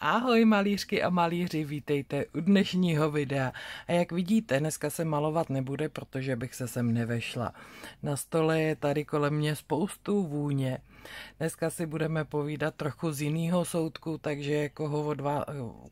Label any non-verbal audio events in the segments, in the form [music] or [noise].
Ahoj malířky a malíři, vítejte u dnešního videa. A jak vidíte, dneska se malovat nebude, protože bych se sem nevešla. Na stole je tady kolem mě spoustu vůně. Dneska si budeme povídat trochu z jiného soudku, takže koho, od vás,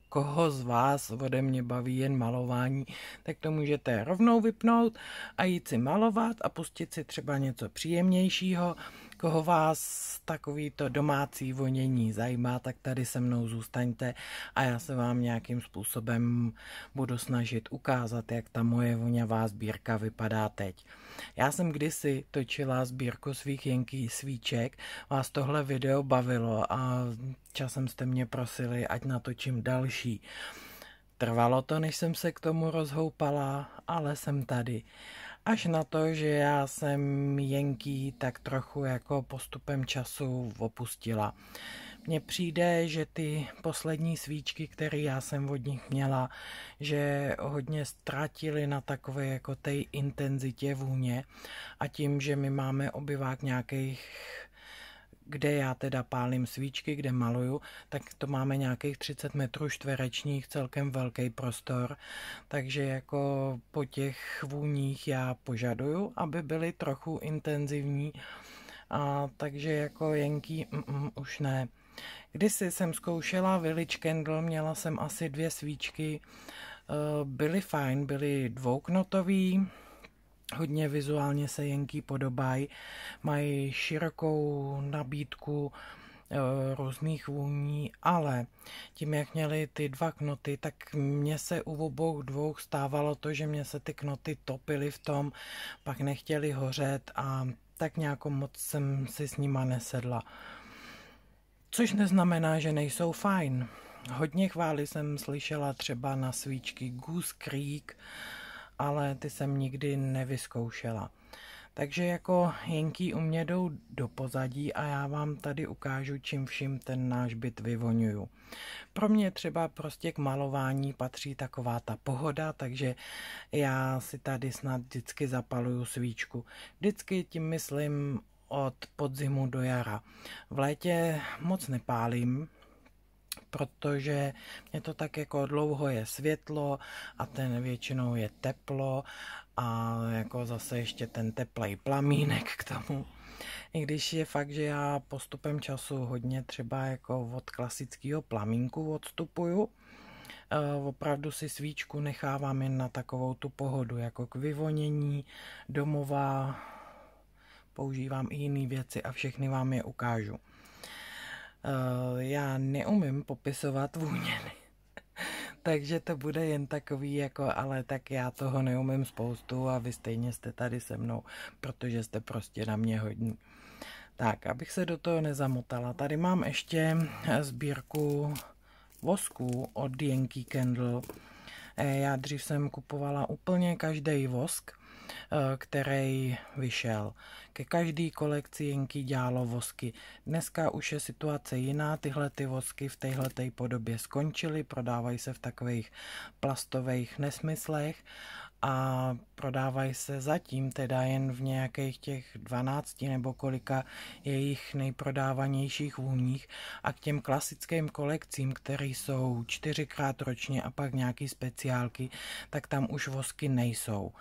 koho z vás ode mě baví jen malování, tak to můžete rovnou vypnout a jít si malovat a pustit si třeba něco příjemnějšího Koho vás takovýto domácí vonění zajímá, tak tady se mnou zůstaňte a já se vám nějakým způsobem budu snažit ukázat, jak ta moje vonavá sbírka vypadá teď. Já jsem kdysi točila sbírku svých jenky svíček, vás tohle video bavilo a časem jste mě prosili, ať natočím další. Trvalo to, než jsem se k tomu rozhoupala, ale jsem tady. Až na to, že já jsem Jenký tak trochu jako postupem času opustila. Mně přijde, že ty poslední svíčky, které já jsem od nich měla, že hodně ztratily na takové jako té intenzitě vůně a tím, že my máme obyvák nějakých kde já teda pálím svíčky, kde maluju, tak to máme nějakých 30 metrů čtverečních, celkem velký prostor, takže jako po těch vůních já požaduju, aby byly trochu intenzivní, a takže jako jenký mm, mm, už ne. Kdysi jsem zkoušela Village Candle, měla jsem asi dvě svíčky, eh, byly fajn, byly dvouknotový, hodně vizuálně se jenky podobají, mají širokou nabídku eh, různých vůní, ale tím, jak měli ty dva knoty, tak mně se u obou dvou stávalo to, že mě se ty knoty topily v tom, pak nechtěli hořet a tak nějak moc jsem si s nima nesedla. Což neznamená, že nejsou fajn. Hodně chvály jsem slyšela třeba na svíčky Goose Creek, ale ty jsem nikdy nevyzkoušela. Takže jako jenky u mě jdou do pozadí a já vám tady ukážu, čím vším ten náš byt vyvoňuju. Pro mě třeba prostě k malování patří taková ta pohoda, takže já si tady snad vždycky zapaluju svíčku. Vždycky tím myslím od podzimu do jara. V létě moc nepálím, protože mě to tak jako dlouho je světlo a ten většinou je teplo a jako zase ještě ten teplej plamínek k tomu. I když je fakt, že já postupem času hodně třeba jako od klasického plamínku odstupuju, eh, opravdu si svíčku nechávám jen na takovou tu pohodu, jako k vyvonění domova, používám i jiné věci a všechny vám je ukážu. Eh, já neumím popisovat vůněny. [laughs] Takže to bude jen takový, jako, ale tak já toho neumím spoustu a vy stejně jste tady se mnou, protože jste prostě na mě hodní. Tak, abych se do toho nezamotala, tady mám ještě eh, sbírku vosků od Yankee Candle. Eh, já dřív jsem kupovala úplně každý vosk, Eh, který vyšel. Ke každý kolekci jenky dělalo vosky. Dneska už je situace jiná, tyhle ty vosky v téhle podobě skončily, prodávají se v takových plastových nesmyslech a prodávají se zatím teda jen v nějakých těch 12 nebo kolika jejich nejprodávanějších vůních a k těm klasickým kolekcím, které jsou čtyřikrát ročně a pak nějaký speciálky, tak tam už vosky nejsou.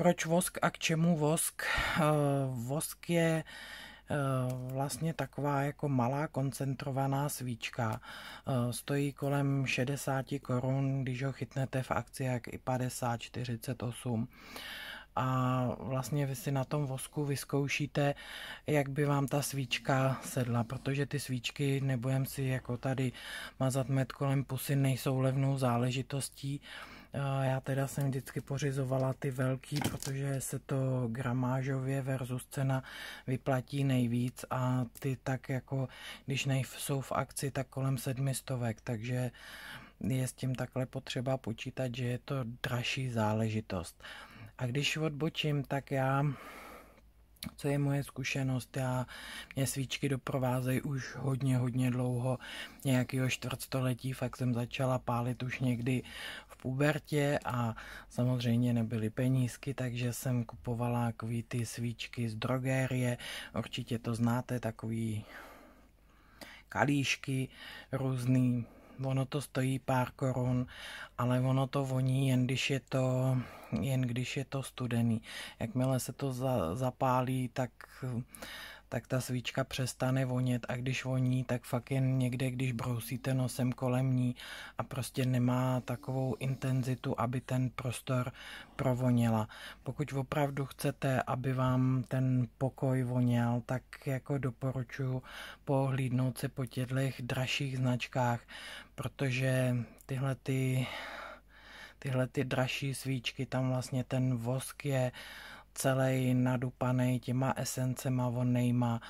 Proč vosk a k čemu vosk? Eh, vosk je eh, vlastně taková jako malá koncentrovaná svíčka. Eh, stojí kolem 60 korun, když ho chytnete v akci jak i 50, 48 a vlastně vy si na tom vosku vyzkoušíte, jak by vám ta svíčka sedla, protože ty svíčky, nebudem si jako tady mazat med kolem pusy, nejsou levnou záležitostí. Já teda jsem vždycky pořizovala ty velký, protože se to gramážově versus cena vyplatí nejvíc a ty tak jako, když nejsou v akci, tak kolem sedmistovek, takže je s tím takhle potřeba počítat, že je to dražší záležitost. A když odbočím, tak já co je moje zkušenost, já, mě svíčky doprovázejí už hodně, hodně dlouho, nějakého čtvrtstoletí, fakt jsem začala pálit už někdy v pubertě a samozřejmě nebyly penízky, takže jsem kupovala takový ty svíčky z drogérie, určitě to znáte, takový kalíšky různý, ono to stojí pár korun, ale ono to voní, jen když je to, jen když je to studený. Jakmile se to za, zapálí, tak tak ta svíčka přestane vonět a když voní, tak fakt jen někde, když brousíte nosem kolem ní a prostě nemá takovou intenzitu, aby ten prostor provonila. Pokud opravdu chcete, aby vám ten pokoj voněl, tak jako doporučuji pohlídnout se po těchto dražších značkách, protože tyhle ty tyhle ty dražší svíčky, tam vlastně ten vosk je celý nadupaný těma esencema, vonnejma nejma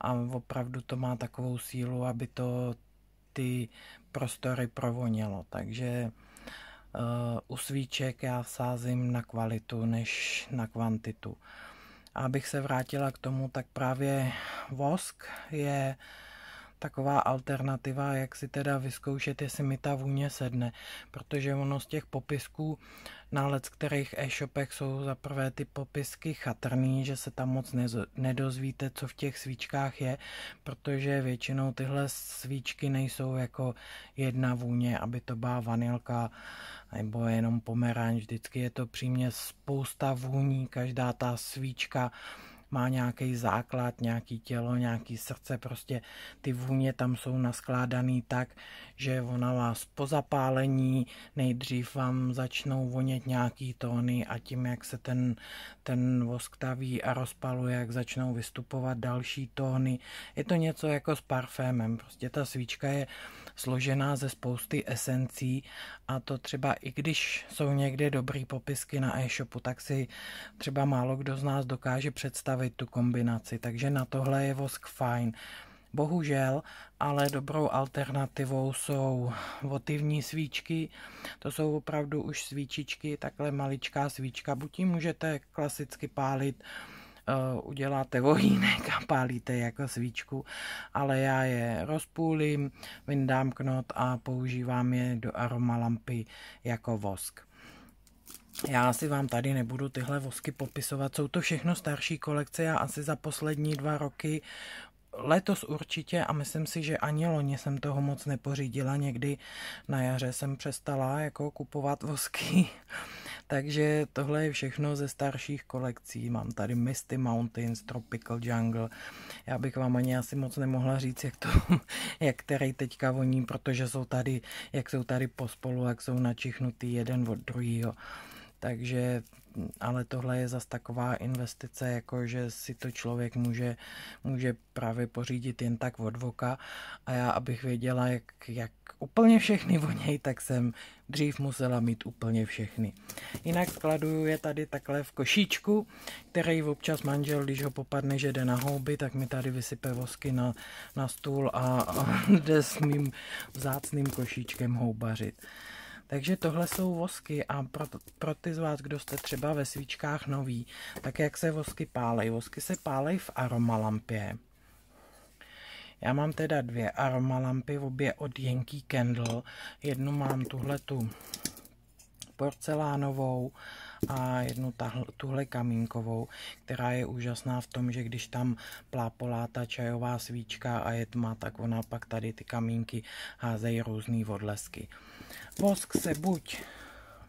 a opravdu to má takovou sílu, aby to ty prostory provonilo. Takže eh, u svíček já sázím na kvalitu než na kvantitu. A abych se vrátila k tomu, tak právě vosk je uh, taková alternativa, jak si teda vyzkoušet, jestli mi ta vůně sedne, protože ono z těch popisků na lec kterých e-shopech jsou za prvé ty popisky chatrný, že se tam moc nedozvíte, co v těch svíčkách je, protože většinou tyhle svíčky nejsou jako jedna vůně, aby to byla vanilka nebo jenom pomeranč, vždycky je to přímě spousta vůní, každá ta svíčka má nějaký základ, nějaký tělo, nějaký srdce, prostě ty vůně tam jsou naskládaný tak, že ona vás po zapálení nejdřív vám začnou vonět nějaký tóny a tím, jak se ten, ten vosk taví a rozpaluje, jak začnou vystupovat další tóny. Je to něco jako s parfémem, prostě ta svíčka je složená ze spousty esencí a to třeba i když jsou někde dobrý popisky na e-shopu, tak si třeba málo kdo z nás dokáže představit, nastavit tu kombinaci, takže na tohle je vosk fajn. Bohužel, ale dobrou alternativou jsou votivní svíčky. To jsou opravdu už svíčičky, takhle maličká svíčka. Buď ji můžete klasicky pálit, eh, uděláte vojínek a pálíte jako svíčku, ale já je rozpůlím, vyndám knot a používám je do aromalampy jako vosk. Já si vám tady nebudu tyhle vosky popisovat, jsou to všechno starší kolekce, já asi za poslední dva roky letos určitě a myslím si, že ani loni jsem toho moc nepořídila. Někdy na jaře jsem přestala jako kupovat vosky. [laughs] Takže tohle je všechno ze starších kolekcí. Mám tady Misty Mountains, Tropical Jungle. Já bych vám ani asi moc nemohla říct, jak, to, [laughs] jak který teďka voní, protože jsou tady, jak jsou tady pospolu, jak jsou načichnutý jeden od druhého. Takže, ale tohle je zas taková investice, jako že si to člověk může, může právě pořídit jen tak od voka. A já, abych věděla, jak, jak úplně všechny o něj, tak jsem dřív musela mít úplně všechny. Jinak skladuju je tady takhle v košíčku, který občas manžel, když ho popadne, že jde na houby, tak mi tady vysype vosky na, na stůl a, a jde s mým vzácným košíčkem houbařit. Takže tohle jsou vosky a pro, pro ty z vás, kdo jste třeba ve svíčkách noví, tak jak se vosky pálej? Vosky se pálej v aromalampě. Já mám teda dvě aromalampy, obě od Yankee Candle. Jednu mám tuhle tu porcelánovou a jednu tahle, tuhle kamínkovou, která je úžasná v tom, že když tam plápolá ta čajová svíčka a je tma, tak ona pak tady ty kamínky házejí různé odlesky. Vosk se buď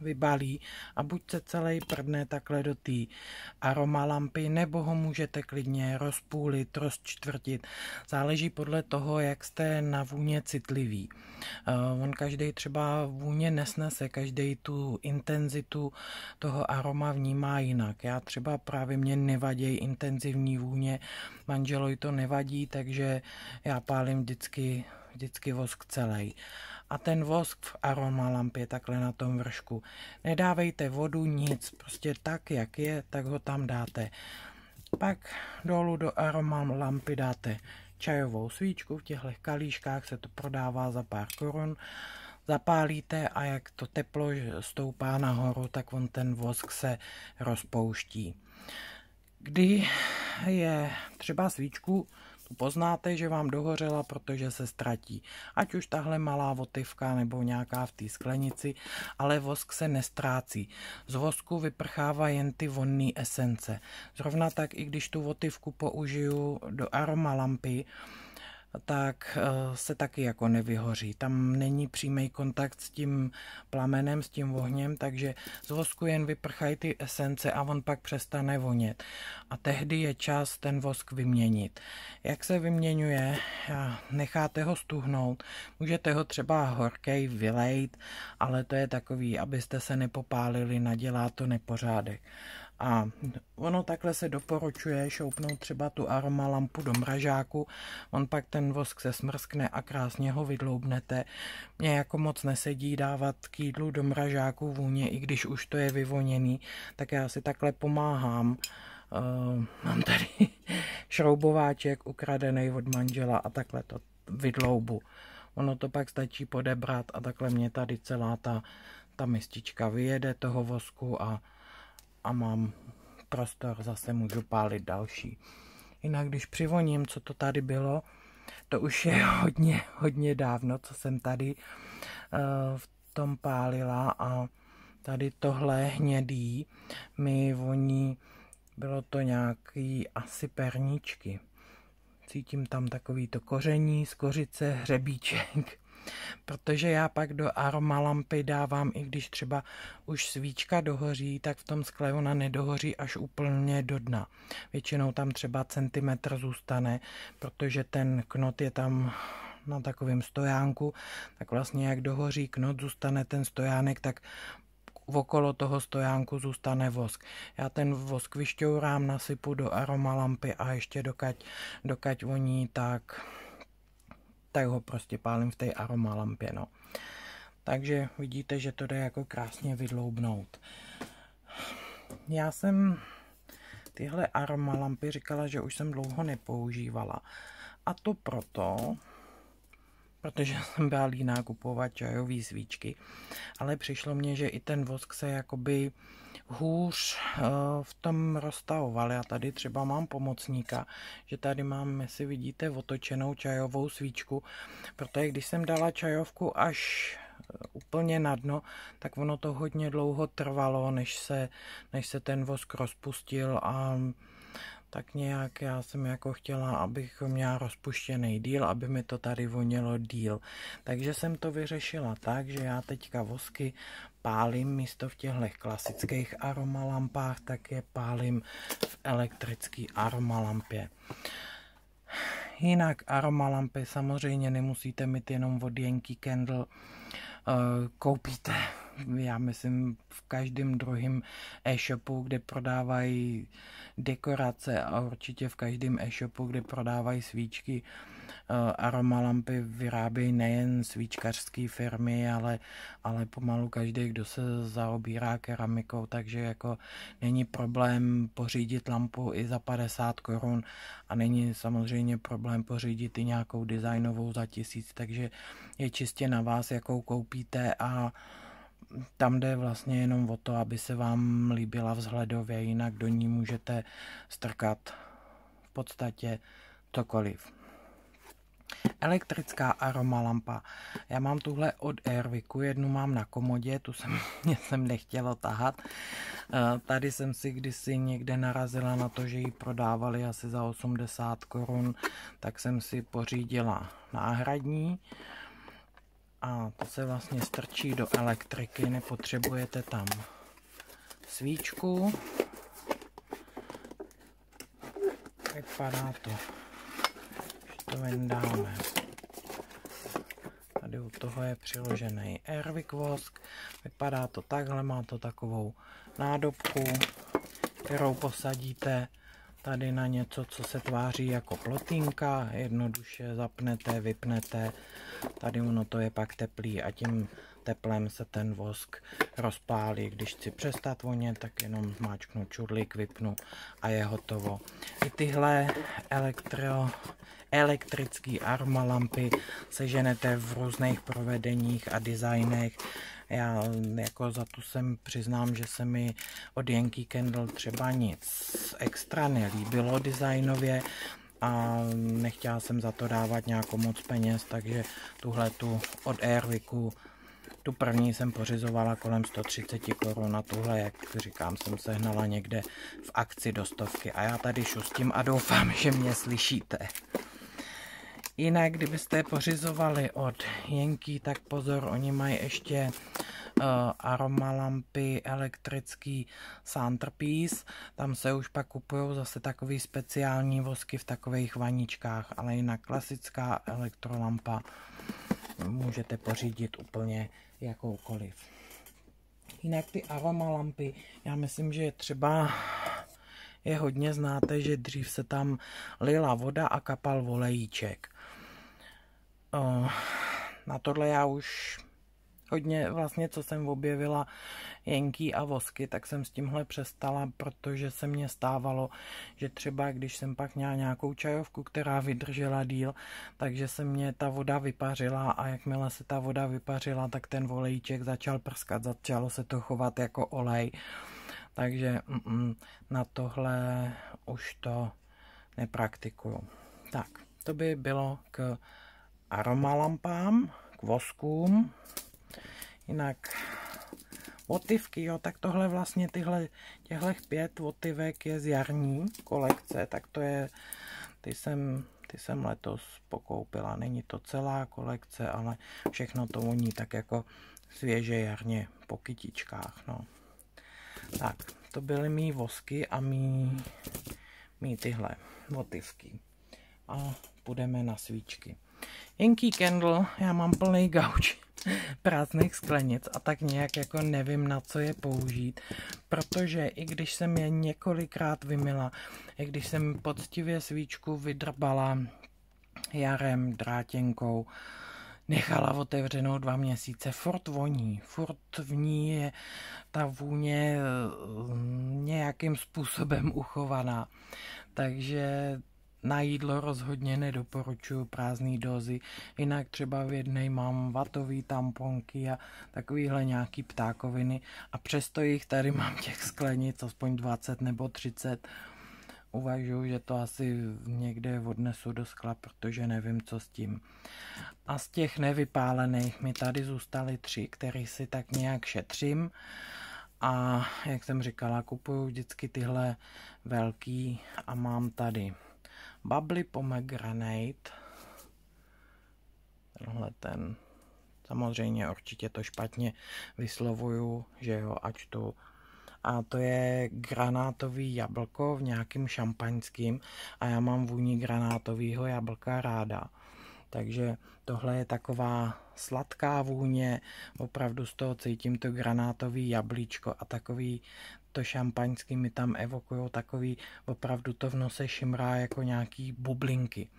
vybalí a buď se celý prdne takhle do té aromalampy, nebo ho můžete klidně rozpůlit, rozčtvrtit. Záleží podle toho, jak jste na vůně citlivý. Eh, on každý třeba vůně nesnese, každý tu intenzitu toho aroma vnímá jinak. Já třeba právě mě nevadí intenzivní vůně, manželoj to nevadí, takže já pálím vždycky, vždycky vosk celý a ten vosk v aromalampě takhle na tom vršku. Nedávejte vodu, nic, prostě tak, jak je, tak ho tam dáte. Pak dolů do aromalampy dáte čajovou svíčku, v těchto kalíškách se to prodává za pár korun. Zapálíte a jak to teplo stoupá nahoru, tak on ten vosk se rozpouští. Kdy je třeba svíčku poznáte, že vám dohořela, protože se ztratí. Ať už tahle malá votivka nebo nějaká v té sklenici, ale vosk se nestrácí. Z vosku vyprchává jen ty vonné esence. Zrovna tak, i když tu votivku použiju do aroma lampy, tak eh, se taky jako nevyhoří. Tam není přímý kontakt s tím plamenem, s tím ohněm, takže z vosku jen vyprchají ty esence a on pak přestane vonět. A tehdy je čas ten vosk vyměnit. Jak se vyměňuje? Necháte ho stuhnout. Můžete ho třeba horkej vylejt, ale to je takový, abyste se nepopálili, nadělá to nepořádek. A ono takhle se doporučuje šoupnout třeba tu aroma lampu do mražáku, on pak ten vosk se smrskne a krásně ho vydloubnete. Mně jako moc nesedí dávat k jídlu do mražáku vůně, i když už to je vyvoněný, tak já si takhle pomáhám. Uh, mám tady [laughs] šroubováček ukradený od manžela a takhle to vydloubu. Ono to pak stačí podebrat a takhle mě tady celá ta, ta mistička vyjede toho vosku a a mám prostor, zase můžu pálit další. Jinak když přivoním, co to tady bylo, to už je hodně, hodně dávno, co jsem tady uh, v tom pálila a tady tohle hnědý mi voní, bylo to nějaký asi perničky. Cítím tam takový to koření z kořice, hřebíček protože já pak do aromalampy dávám, i když třeba už svíčka dohoří, tak v tom skle ona nedohoří až úplně do dna. Většinou tam třeba centimetr zůstane, protože ten knot je tam na takovém stojánku, tak vlastně jak dohoří knot, zůstane ten stojánek, tak okolo toho stojánku zůstane vosk. Já ten vosk vyšťourám, nasypu do aromalampy a ještě dokať, dokať voní, tak tak ho prostě pálím v té aromalampě, no. Takže vidíte, že to jde jako krásně vydloubnout. Já jsem tyhle aromalampy říkala, že už jsem dlouho nepoužívala. A to proto, protože jsem byla líná kupovat čajové svíčky, ale přišlo mně, že i ten vosk se jakoby uh, hůř eh, v tom roztahovali. A tady třeba mám pomocníka, že tady mám, jestli vidíte, otočenou čajovou svíčku, protože když jsem dala čajovku až eh, úplně na dno, tak ono to hodně dlouho trvalo, než se, než se ten vosk rozpustil a tak nějak já jsem jako chtěla, abych měla rozpuštěný díl, aby mi to tady vonělo díl. Takže jsem to vyřešila tak, že já teďka vosky pálím místo v těchto klasických aromalampách, tak je pálím v elektrický aromalampě. Jinak aromalampy samozřejmě nemusíte mít jenom od Yankee Candle, eh, koupíte, já myslím, v každém druhém e-shopu, kde prodávají dekorace a určitě v každém e-shopu, kde prodávají svíčky, Eh, aromalampy vyrábějí nejen svíčkařské firmy, ale, ale pomalu každý, kdo se zaobírá keramikou, takže jako není problém pořídit lampu i za 50 korun a není samozřejmě problém pořídit i nějakou designovou za tisíc, takže je čistě na vás, jakou koupíte a tam jde vlastně jenom o to, aby se vám líbila vzhledově, jinak do ní můžete strkat v podstatě cokoliv. Elektrická aromalampa. Já mám tuhle od Airwiku, jednu mám na komodě, tu jsem, [laughs] mě jsem nechtěla tahat. Eh, tady jsem si kdysi někde narazila na to, že ji prodávali asi za 80 korun, tak jsem si pořídila náhradní. A to se vlastně strčí do elektriky, nepotřebujete tam svíčku. Vypadá to to vyndáme. Tady u toho je přiložený Airwick vosk. Vypadá to takhle, má to takovou nádobku, kterou posadíte tady na něco, co se tváří jako plotinka. Jednoduše zapnete, vypnete. Tady ono to je pak teplý a tím teplem se ten vosk rozpálí. Když chci přestat vonět, tak jenom zmáčknu čurlík, vypnu a je hotovo. I tyhle elektro, elektrický aroma lampy seženete v různých provedeních a designech. Já jako za tu jsem přiznám, že se mi od Yankee Candle třeba nic extra nelíbilo designově a nechtěla jsem za to dávat nějakou moc peněz, takže tuhle tu od Airwiku tu první jsem pořizovala kolem 130 korun a tuhle, jak říkám, jsem sehnala někde v akci do stovky a já tady šustím a doufám, [laughs] že mě slyšíte. Jinak, kdybyste je pořizovali od Jenky, tak pozor, oni mají ještě uh, aromalampy elektrický Centerpiece. Tam se už pak kupují zase takový speciální vosky v takových vaničkách, ale jinak klasická elektrolampa můžete pořídit úplně jakoukoliv. Jinak ty Avama lampy, já myslím, že je třeba je hodně znáte, že dřív se tam lila voda a kapal volejíček. Eh, na tohle já už hodně vlastně, co jsem objevila jenky a vosky, tak jsem s tímhle přestala, protože se mně stávalo, že třeba když jsem pak měla nějakou čajovku, která vydržela díl, takže se mě ta voda vypařila a jakmile se ta voda vypařila, tak ten volejček začal prskat, začalo se to chovat jako olej. Takže mm, mm, na tohle už to nepraktikuju. Tak, to by bylo k aromalampám, k voskům jinak motivky, jo, tak tohle vlastně tyhle, těchhle pět motivek je z jarní kolekce, tak to je, ty jsem, ty jsem letos pokoupila, není to celá kolekce, ale všechno to voní tak jako svěže jarně po kytičkách, no. Tak, to byly mý vosky a mý, mý tyhle motivky. A půjdeme na svíčky. Yankee Candle, já mám plný gauč [laughs] prázdných sklenic a tak nějak jako nevím, na co je použít, protože i když jsem je několikrát vymila, i když jsem poctivě svíčku vydrbala jarem, drátěnkou, nechala otevřenou dva měsíce, furt voní, furt v ní je ta vůně eh, nějakým způsobem uchovaná. Takže na jídlo rozhodně nedoporučuju prázdné dozy, jinak třeba v jedné mám vatový tamponky a takovýhle nějaký ptákoviny a přesto jich tady mám těch sklenic aspoň 20 nebo 30. Uvažuju, že to asi někde odnesu do skla, protože nevím, co s tím. A z těch nevypálených mi tady zůstaly tři, které si tak nějak šetřím. A jak jsem říkala, kupuju vždycky tyhle velký a mám tady Bubbly pomegranate. Tenhle ten. Samozřejmě určitě to špatně vyslovuju, že jo, A tu a to je granátový jablko v nějakým šampaňským a já mám vůni granátového jablka ráda. Takže tohle je taková sladká vůně, opravdu z toho cítím to granátový jablíčko a takový to šampaňský mi tam evokují takový, opravdu to v nose šimrá jako nějaký bublinky.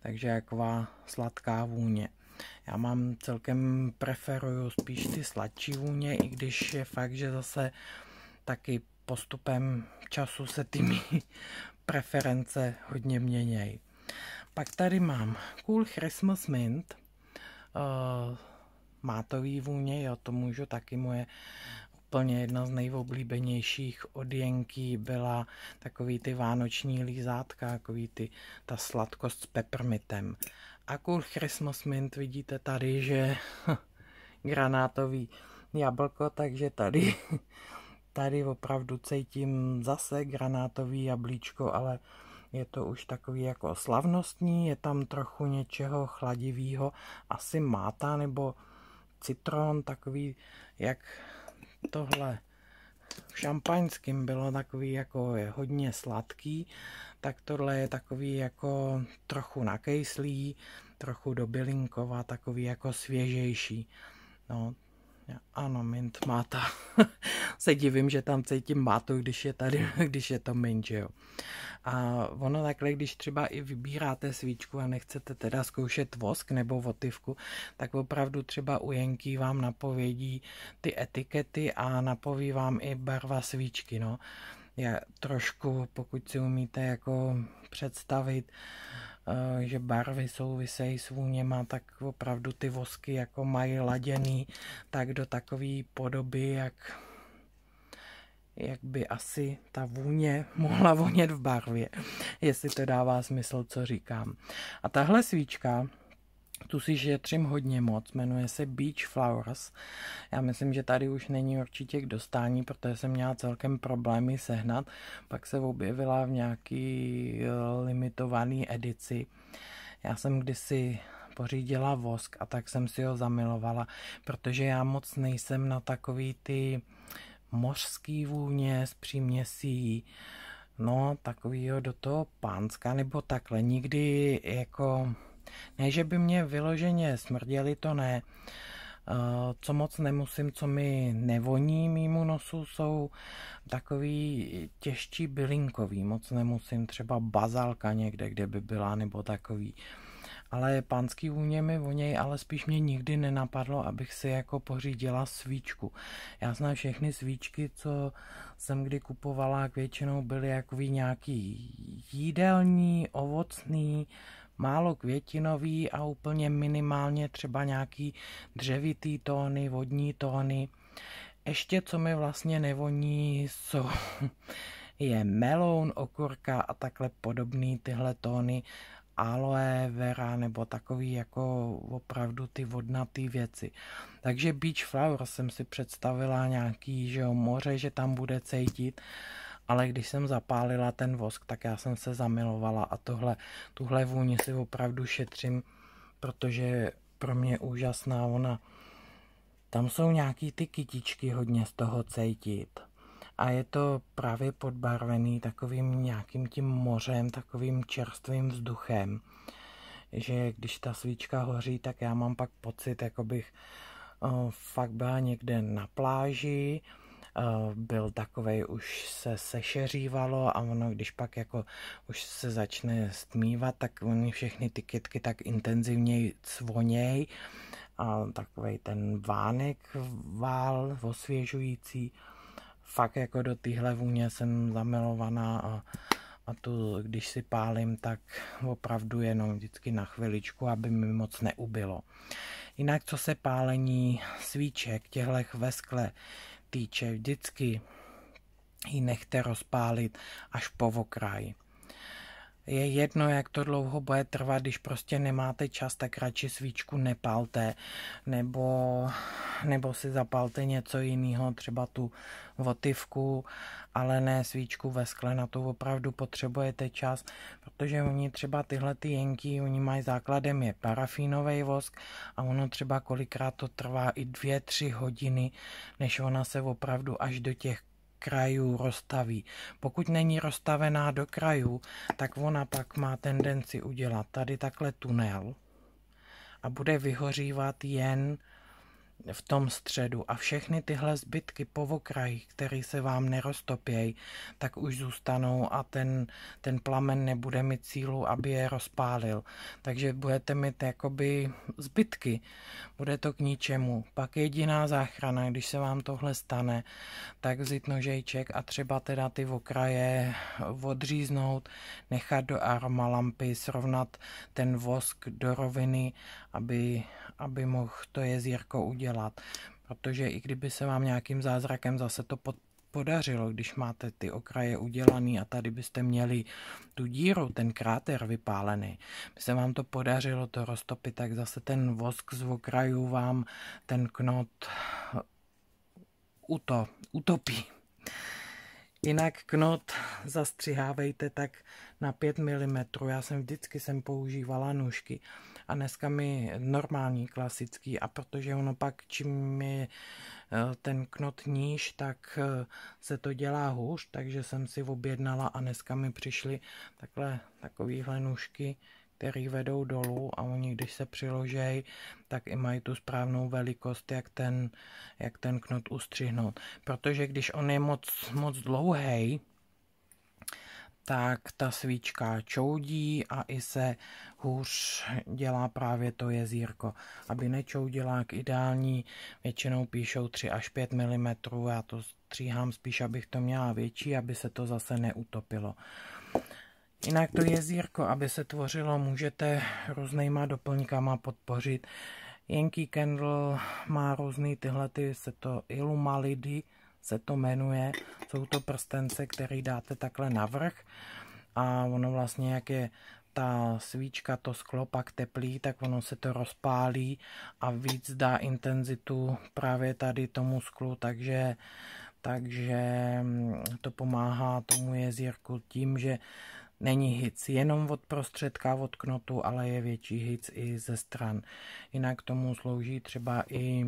Takže jaková sladká vůně. Já mám celkem preferuju spíš ty sladší vůně, i když je fakt, že zase taky postupem času se ty mý [laughs] preference hodně měnějí. Pak tady mám Cool Christmas Mint, uh, mátový vůně, jo, to můžu taky moje úplně jedna z nejoblíbenějších od Jenky byla takový ty vánoční lízátka, takový ty, ta sladkost s peppermitem. A cool Christmas mint vidíte tady, že [laughs] granátový jablko, takže tady, [laughs] tady opravdu cítím zase granátový jablíčko, ale je to už takový jako slavnostní, je tam trochu něčeho chladivého, asi máta nebo citron, takový jak tohle v šampaňském bylo takový jako je hodně sladký, tak tohle je takový jako trochu nakejslý, trochu dobylinková, takový jako svěžejší. No, ano, mint máta. [laughs] se divím, že tam cítím mátu, když je tady, hmm. [laughs] když je to mint, že jo. A ono takhle, když třeba i vybíráte svíčku a nechcete teda zkoušet vosk nebo votivku, tak opravdu třeba u Jenky vám napovědí ty etikety a napoví vám i barva svíčky, no. Je trošku, pokud si umíte jako představit, Eh, že barvy souvisejí s vůněma, tak opravdu ty vosky jako mají laděný tak do takové podoby, jak, jak by asi ta vůně [laughs] mohla vonět v barvě, jestli to dává smysl, co říkám. A tahle svíčka tu si šetřím hodně moc, jmenuje se Beach Flowers. Já myslím, že tady už není určitě k dostání, protože jsem měla celkem problémy sehnat. Pak se objevila v nějaký eh, limitovaný edici. Já jsem kdysi pořídila vosk a tak jsem si ho zamilovala, protože já moc nejsem na takový ty mořský vůně s příměsí, no takovýho do toho pánska nebo takhle. Nikdy jako ne, že by mě vyloženě smrděli, to ne. Eh, co moc nemusím, co mi nevoní mýmu nosu, jsou takový těžší bylinkový. Moc nemusím třeba bazálka někde, kde by byla, nebo takový ale pánský vůně mi voněj, ale spíš mě nikdy nenapadlo, abych si jako pořídila svíčku. Já znám všechny svíčky, co jsem kdy kupovala, k většinou byly jakový nějaký jídelní, ovocný, málo květinový a úplně minimálně třeba nějaký dřevitý tóny, vodní tóny. Ještě co mi vlastně nevoní, jsou, [laughs] je meloun, okurka a takhle podobný tyhle tóny aloe vera nebo takový jako opravdu ty vodnatý věci. Takže beach flower jsem si představila nějaký, že jo, moře, že tam bude cejtit ale když jsem zapálila ten vosk, tak já jsem se zamilovala a tohle, tuhle vůni si opravdu šetřím, protože je pro mě úžasná ona. Tam jsou nějaký ty kytičky hodně z toho cejtit. A je to právě podbarvený takovým nějakým tím mořem, takovým čerstvým vzduchem. Že když ta svíčka hoří, tak já mám pak pocit, jako bych o, eh, fakt byla někde na pláži, Eh, byl takovej, už se sešeřívalo a ono, když pak jako už se začne stmívat, tak oni všechny ty kytky tak intenzivně cvoněj a takový ten vánek vál osvěžující. Fakt jako do téhle vůně jsem zamilovaná a a tu, když si pálím, tak opravdu jenom vždycky na chviličku, aby mi moc neubilo. Jinak, co se pálení svíček, těchto ve skle týče, vždycky ji nechte rozpálit až po okraji. Je jedno, jak to dlouho bude trvat, když prostě nemáte čas, tak radši svíčku nepalte, nebo, nebo si zapalte něco jiného, třeba tu votivku, ale ne svíčku ve skle, na to opravdu potřebujete čas protože oni třeba tyhle ty jenky, oni mají základem je parafínový vosk a ono třeba kolikrát to trvá i dvě, tři hodiny, než ona se opravdu až do těch krajů rozstaví. Pokud není rozstavená do krajů, tak ona pak má tendenci udělat tady takhle tunel a bude vyhořívat jen v tom středu a všechny tyhle zbytky po okraji, které se vám neroztopějí, tak už zůstanou a ten, ten plamen nebude mít cílu, aby je rozpálil. Takže budete mít jakoby zbytky. Bude to k ničemu. Pak jediná záchrana, když se vám tohle stane, tak vzít nožejček a třeba teda ty okraje odříznout, nechat do aromalampy, srovnat ten vosk do roviny, aby aby mohl to jezírko udělat. Protože i kdyby se vám nějakým zázrakem zase to pod, podařilo, když máte ty okraje udělaný a tady byste měli tu díru, ten kráter vypálený, by se vám to podařilo to roztopit, tak zase ten vosk z okrajů vám ten knot eh, uto, utopí. Jinak knot zastřihávejte tak na 5 mm. Já jsem vždycky jsem používala nůžky a dneska mi normální klasický a protože ono pak čím je eh, ten knot níž, tak eh, se to dělá hůř, takže jsem si objednala a dneska mi přišly takhle takovýhle nůžky, který vedou dolů a oni, když se přiložejí, tak i mají tu správnou velikost, jak ten, jak ten knot ustřihnout. Protože když on je moc, moc dlouhý, tak ta svíčka čoudí a i se hůř dělá právě to jezírko. Aby nečoudila k ideální, většinou píšou 3 až 5 mm, já to stříhám spíš, abych to měla větší, aby se to zase neutopilo. Jinak to jezírko, aby se tvořilo, můžete různýma doplňkama podpořit. Yankee Candle má různý tyhle, ty se to ilumalidy, se to jmenuje. Jsou to prstence, které dáte takhle navrh a ono vlastně, jak je ta svíčka, to sklo pak teplý, tak ono se to rozpálí a víc dá intenzitu právě tady tomu sklu, takže, takže mm, to pomáhá tomu jezírku tím, že Není hic jenom od prostředka, od knotu, ale je větší hic i ze stran. Jinak tomu slouží třeba i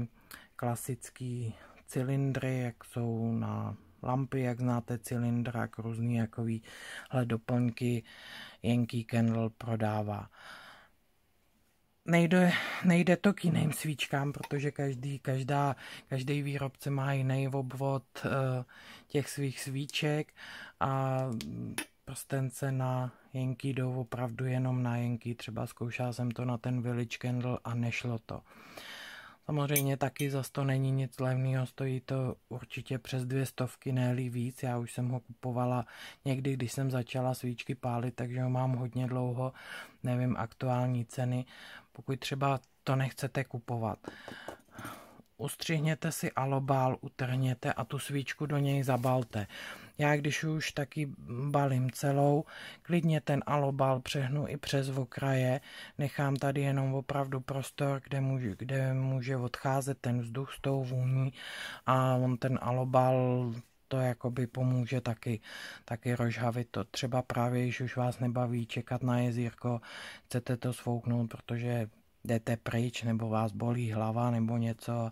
klasický cylindry, jak jsou na lampy, jak znáte cylindra, jak různý takovýhle doplňky Yankee Candle prodává. Nejde, nejde to k jiným svíčkám, protože každý, každá, každý výrobce má jiný obvod uh, těch svých svíček a prstence na jenky jdou opravdu jenom na jenky. Třeba zkoušel jsem to na ten Village Candle a nešlo to. Uh, Samozřejmě taky za to není nic levného, stojí to určitě přes dvě stovky, ne víc. Já už jsem ho kupovala někdy, když jsem začala svíčky pálit, takže ho mám hodně dlouho, nevím aktuální ceny, pokud třeba to nechcete kupovat. Ustřihněte si alobál, utrhněte a tu svíčku do něj zabalte. Já když už taky balím celou, klidně ten alobal přehnu i přes okraje, nechám tady jenom opravdu prostor, kde může, kde může odcházet ten vzduch s tou vůní a on ten alobal to jakoby pomůže taky, taky rozhavit to. Třeba právě, když už vás nebaví čekat na jezírko, chcete to svouknout, protože jdete pryč, nebo vás bolí hlava, nebo něco,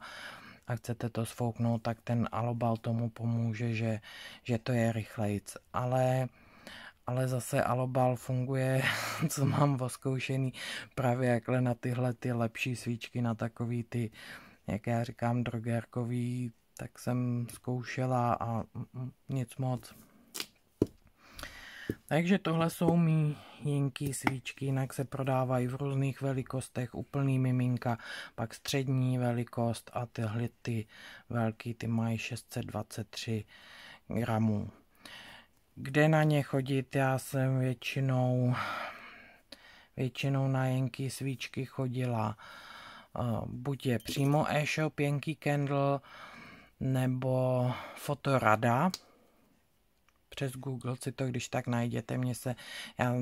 a chcete to sfouknout, tak ten alobal tomu pomůže, že, že to je rychlejc. Ale ale zase alobal funguje, [laughs] co mám vozkoušený, právě jakhle na tyhle ty lepší svíčky, na takový ty, jak já říkám, drogerkový, tak jsem zkoušela a mm, mm, nic moc. Takže tohle jsou mý jinky svíčky, jinak se prodávají v různých velikostech, úplný miminka, pak střední velikost a tyhle ty velký, ty mají 623 gramů. Kde na ně chodit? Já jsem většinou, většinou na jenky svíčky chodila. Eh, buď je přímo e-shop Jenky Candle, nebo Fotorada, přes Google si to když tak najděte, mě se, já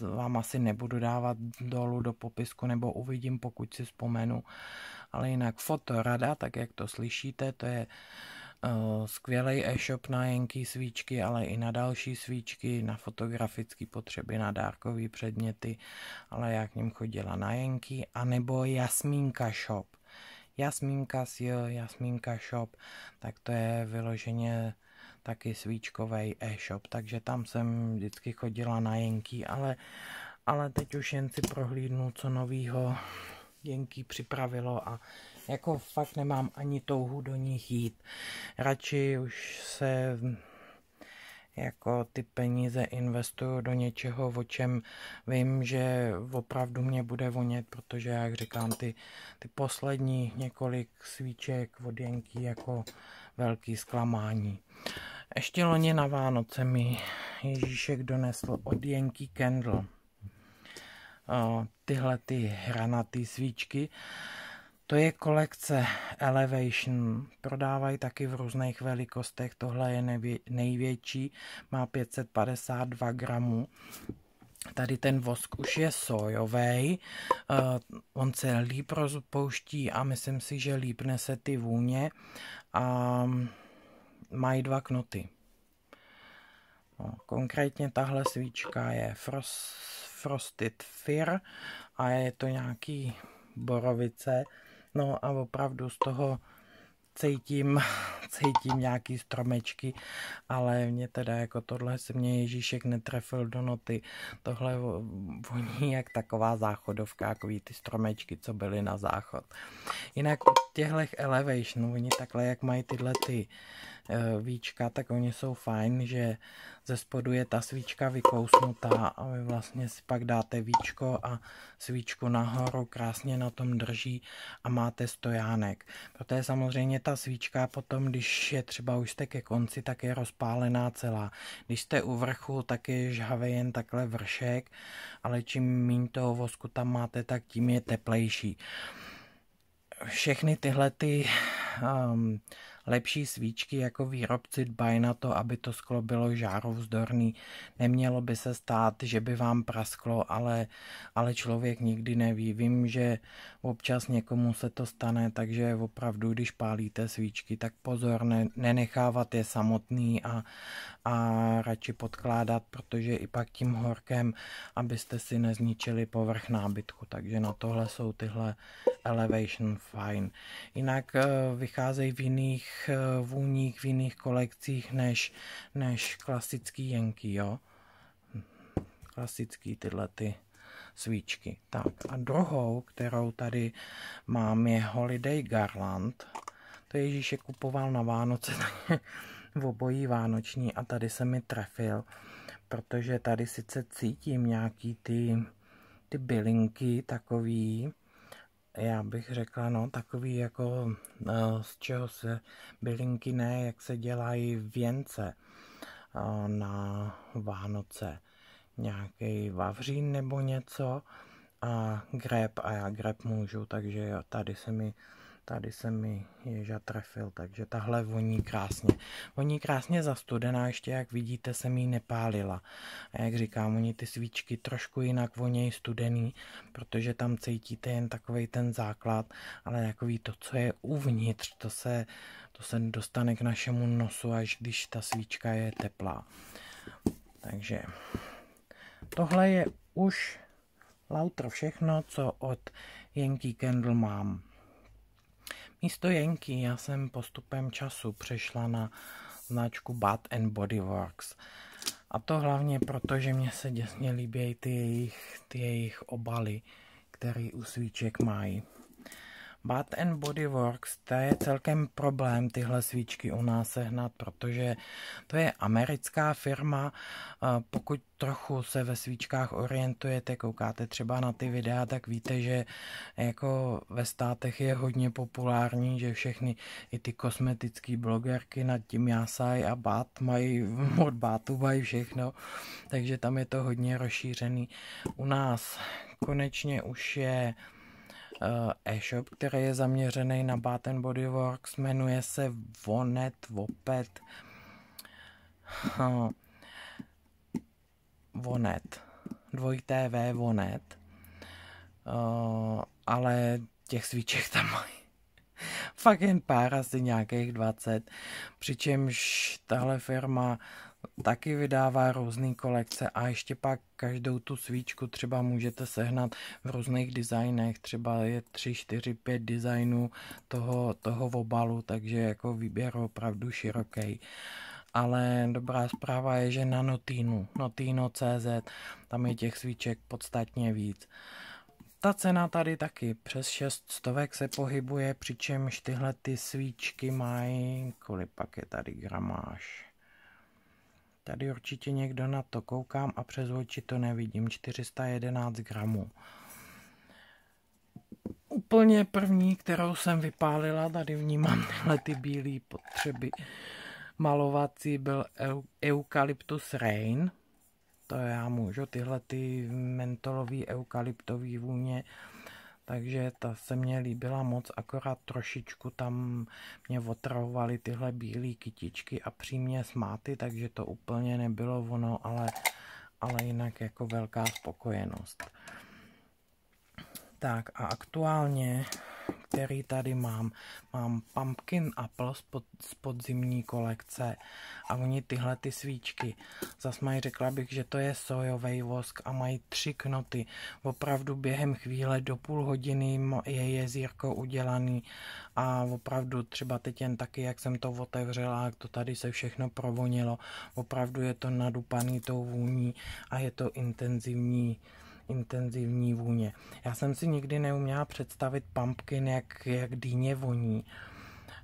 vám asi nebudu dávat dolů do popisku, nebo uvidím, pokud si vzpomenu. Ale jinak fotorada, tak jak to slyšíte, to je uh, eh, skvělý e-shop na jenký svíčky, ale i na další svíčky, na fotografické potřeby, na dárkové předměty, ale já k ním chodila na jenky, anebo Jasmínka shop. Jasmínka jo, Jasmínka shop, tak to je vyloženě taky svíčkový e-shop, takže tam jsem vždycky chodila na jenky, ale, ale teď už jen si prohlídnu, co novýho jenky připravilo a jako fakt nemám ani touhu do nich jít. Radši už se jako ty peníze investuju do něčeho, o čem vím, že opravdu mě bude vonět, protože jak říkám, ty, ty poslední několik svíček od Jenky jako velký zklamání. Ještě loni na Vánoce mi Ježíšek donesl od Jenky Candle eh, tyhle ty hranaté svíčky. To je kolekce Elevation. Prodávají taky v různých velikostech. Tohle je největší, má 552 gramů. Tady ten vosk už je sojový, uh, eh, on se líp rozpouští a myslím si, že líp nese ty vůně. A um, mají dva knoty. No, konkrétně tahle svíčka je Frost, Frosted Fir a je to nějaký borovice. No a opravdu z toho cítím, [laughs] cítím nějaký stromečky, ale mě teda jako tohle se mě Ježíšek netrefil do noty. Tohle voní jak taková záchodovka, jako ty stromečky, co byly na záchod. Jinak u těchto elevationů, oni takhle, jak mají tyhle ty Eh, víčka, tak oni jsou fajn, že ze spodu je ta svíčka vykousnutá a vy vlastně si pak dáte víčko a svíčku nahoru, krásně na tom drží a máte stojánek. Protože samozřejmě ta svíčka potom, když je třeba už jste ke konci, tak je rozpálená celá. Když jste u vrchu, tak je žhavý jen takhle vršek, ale čím méně toho vosku tam máte, tak tím je teplejší všechny tyhle ty um, Lepší svíčky jako výrobci dbají na to, aby to sklo bylo žárovzdorný. Nemělo by se stát, že by vám prasklo, ale, ale člověk nikdy neví. Vím, že občas někomu se to stane, takže opravdu, když pálíte svíčky, tak pozor, ne, nenechávat je samotný a, a radši podkládat, protože i pak tím horkem, abyste si nezničili povrch nábytku. Takže na tohle jsou tyhle Elevation fine. Jinak eh, vycházejí v jiných jiných eh, vůních, v jiných kolekcích než, než klasický jenky, jo. Klasický tyhle ty svíčky. Tak a druhou, kterou tady mám, je Holiday Garland. To Ježíš je kupoval na Vánoce, [laughs] v obojí vánoční a tady se mi trefil, protože tady sice cítím nějaký ty, ty bylinky takový, já bych řekla, no, takový jako eh, z čeho se bylinky ne, jak se dělají věnce eh, na Vánoce. Nějaký vavřín nebo něco a greb a já greb můžu, takže tady se mi Tady se mi ježa trefil, takže tahle voní krásně. Voní krásně zastudená, ještě jak vidíte, se mi nepálila. A jak říkám, oni ty svíčky trošku jinak voní studený, protože tam cítíte jen takový ten základ, ale takový to, co je uvnitř, to se, to se dostane k našemu nosu, až když ta svíčka je teplá. Takže tohle je už lauter všechno, co od Yankee Candle mám. Místo Jenky já jsem postupem času přešla na značku Bath and Body Works. A to hlavně proto, že mě se děsně líbí ty jejich, ty jejich obaly, které u svíček mají. Bat and Body Works, to je celkem problém tyhle svíčky u nás sehnat, protože to je americká firma. Pokud trochu se ve svíčkách orientujete, koukáte třeba na ty videa, tak víte, že jako ve státech je hodně populární, že všechny i ty kosmetické blogerky nad tím jásaj a Bat mají, [laughs] od batu mají všechno, takže tam je to hodně rozšířený. U nás konečně už je Eh, e-shop, který je zaměřený na Bath and Body Works, jmenuje se Vonet, Vopet, hm. Vonet, dvojité V, Vonet, eh, ale těch svíček tam mají fakt jen pár, asi nějakých 20, přičemž tahle firma taky vydává různé kolekce a ještě pak každou tu svíčku třeba můžete sehnat v různých designech, třeba je 3, 4, 5 designů toho, toho obalu, takže jako výběr opravdu široký. Ale dobrá zpráva je, že na Notinu, notino.cz, tam je těch svíček podstatně víc. Ta cena tady taky přes 6 stovek se pohybuje, přičemž tyhle ty svíčky mají, kolik pak je tady gramáž? Tady určitě někdo na to koukám a přes oči to nevidím. 411 gramů. Úplně první, kterou jsem vypálila, tady vnímám tyhle ty bílé potřeby malovací, byl Eukalyptus Rain. To já můžu, tyhle ty mentolový, eukalyptový vůně takže ta se mně líbila moc, akorát trošičku tam mě otravovaly tyhle bílé kytičky a přímě smáty, takže to úplně nebylo ono, ale, ale jinak jako velká spokojenost. Tak a aktuálně, který tady mám, mám Pumpkin Apple z, pod, z podzimní kolekce a oni tyhle ty svíčky. Zas mají, řekla bych, že to je sojový vosk a mají tři knoty. Opravdu během chvíle do půl hodiny je jezírko udělaný a opravdu třeba teď jen taky, jak jsem to otevřela, jak to tady se všechno provonilo. Opravdu je to nadupaný tou vůní a je to intenzivní intenzivní vůně. Já jsem si nikdy neuměla představit pumpkin, jak, jak dýně voní.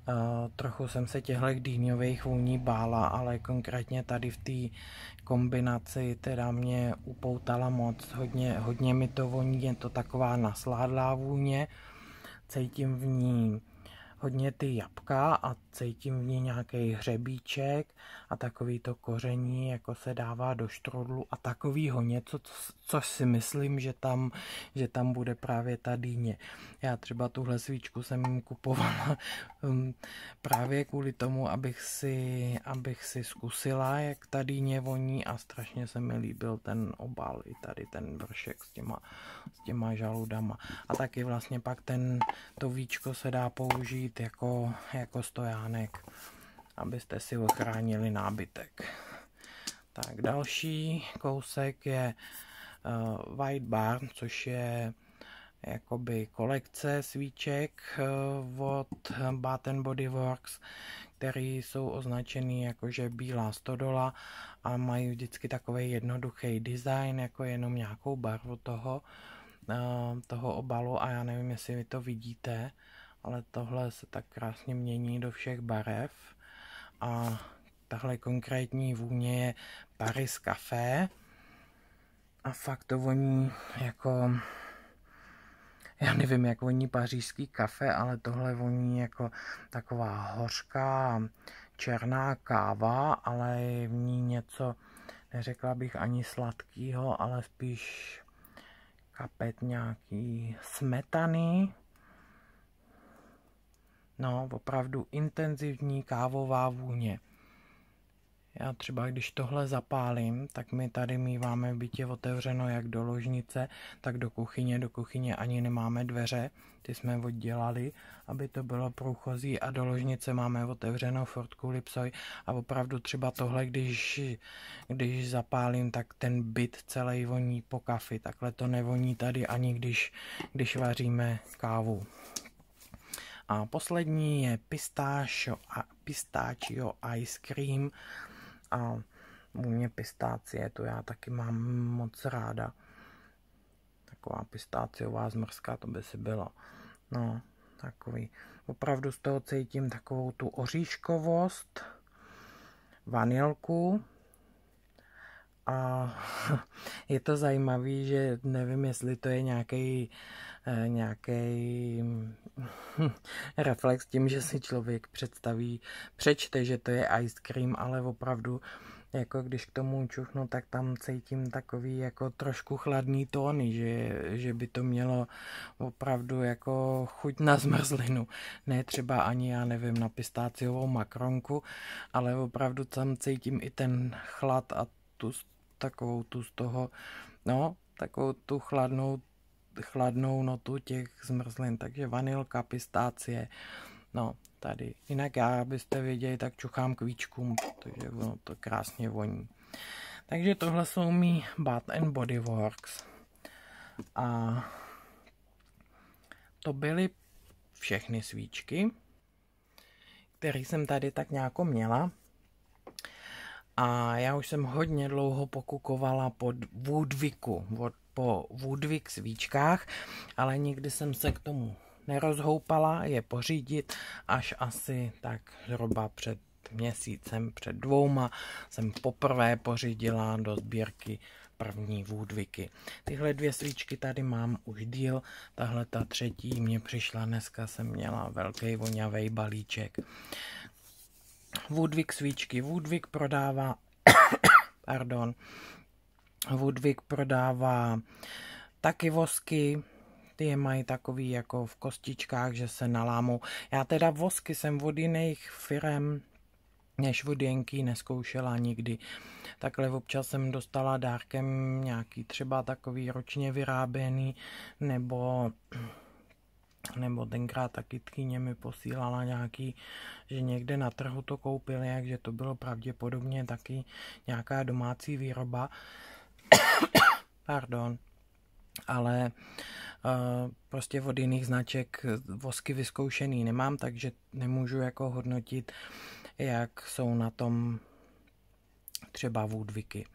Uh, trochu jsem se těchto dýňových vůní bála, ale konkrétně tady v té kombinaci teda mě upoutala moc. Hodně, hodně mi to voní, je to taková nasládlá vůně. Cítím v ní hodně ty jabka a cítím v ní nějaký hřebíček a takový to koření, jako se dává do štrudlu a takovýho něco, co si myslím, že tam, že tam bude právě ta dýně. Já třeba tuhle svíčku jsem kupovala Ehm, právě kvůli tomu, abych si, abych si zkusila, jak tady dýně voní a strašně se mi líbil ten obal i tady ten vršek s těma, s těma žaludama. A taky vlastně pak ten, to víčko se dá použít jako, jako stojánek, abyste si ochránili nábytek. Tak další kousek je uh, White Barn, což je jakoby kolekce svíček eh, od Bath Body Works, které jsou označeny jakože bílá stodola a mají vždycky takový jednoduchý design, jako jenom nějakou barvu toho, eh, toho obalu a já nevím, jestli vy to vidíte, ale tohle se tak krásně mění do všech barev a tahle konkrétní vůně je Paris Café a fakt to voní jako já nevím, jak voní pařížský kafe, ale tohle voní jako taková hořká černá káva, ale je v ní něco, neřekla bych ani sladkýho, ale spíš kapet nějaký smetany. No, opravdu intenzivní kávová vůně. Já třeba, když tohle zapálím, tak my tady míváme v bytě otevřeno jak do ložnice, tak do kuchyně. Do kuchyně ani nemáme dveře, ty jsme oddělali, aby to bylo průchozí a do ložnice máme otevřeno fortku lipsoj. A opravdu třeba tohle, když, když zapálím, tak ten byt celý voní po kafi. Takhle to nevoní tady ani když, když vaříme kávu. A poslední je pistáčio, a pistáčio ice cream a vůně pistácie, to já taky mám moc ráda. Taková pistáciová zmrzka, to by si bylo. No, takový. Opravdu z toho cítím takovou tu oříškovost, vanilku, a [laughs] je to zajímavé, že nevím, jestli to je nějaký eh, nějaký Hm. reflex tím, že si člověk představí, přečte, že to je ice cream, ale opravdu jako když k tomu čuchnu, tak tam cítím takový jako trošku chladný tóny, že, že by to mělo opravdu jako chuť na zmrzlinu. Ne třeba ani, já nevím, na pistáciovou makronku, ale opravdu tam cítím i ten chlad a tu, takovou tu z toho, no, takovou tu chladnou chladnou notu těch zmrzlin, takže vanilka, pistácie, no tady. Jinak já, abyste věděli, tak čuchám kvíčkům, protože ono to krásně voní. Takže tohle jsou mý Bath and Body Works. A to byly všechny svíčky, které jsem tady tak nějako měla. A já už jsem hodně dlouho pokukovala pod Woodwicku od po Woodwick svíčkách, ale nikdy jsem se k tomu nerozhoupala je pořídit, až asi tak zhruba před měsícem, před dvouma, jsem poprvé pořídila do sbírky první vůdviky. Tyhle dvě svíčky tady mám už díl, tahle ta třetí mě přišla dneska, jsem měla velký vonavý balíček. Woodwick svíčky. Woodwick prodává [coughs] pardon, Woodwick prodává taky vosky, ty je mají takový jako v kostičkách, že se nalámou. Já teda vosky jsem od jiných firem než od Jenky neskoušela nikdy. Takhle občas jsem dostala dárkem nějaký třeba takový ročně vyráběný, nebo nebo tenkrát taky tkyně mi posílala nějaký, že někde na trhu to koupili, takže to bylo pravděpodobně taky nějaká domácí výroba. Pardon. Ale uh, prostě od jiných značek eh, vosky vyzkoušený nemám, takže nemůžu jako hodnotit, jak jsou na tom třeba Woodwicky.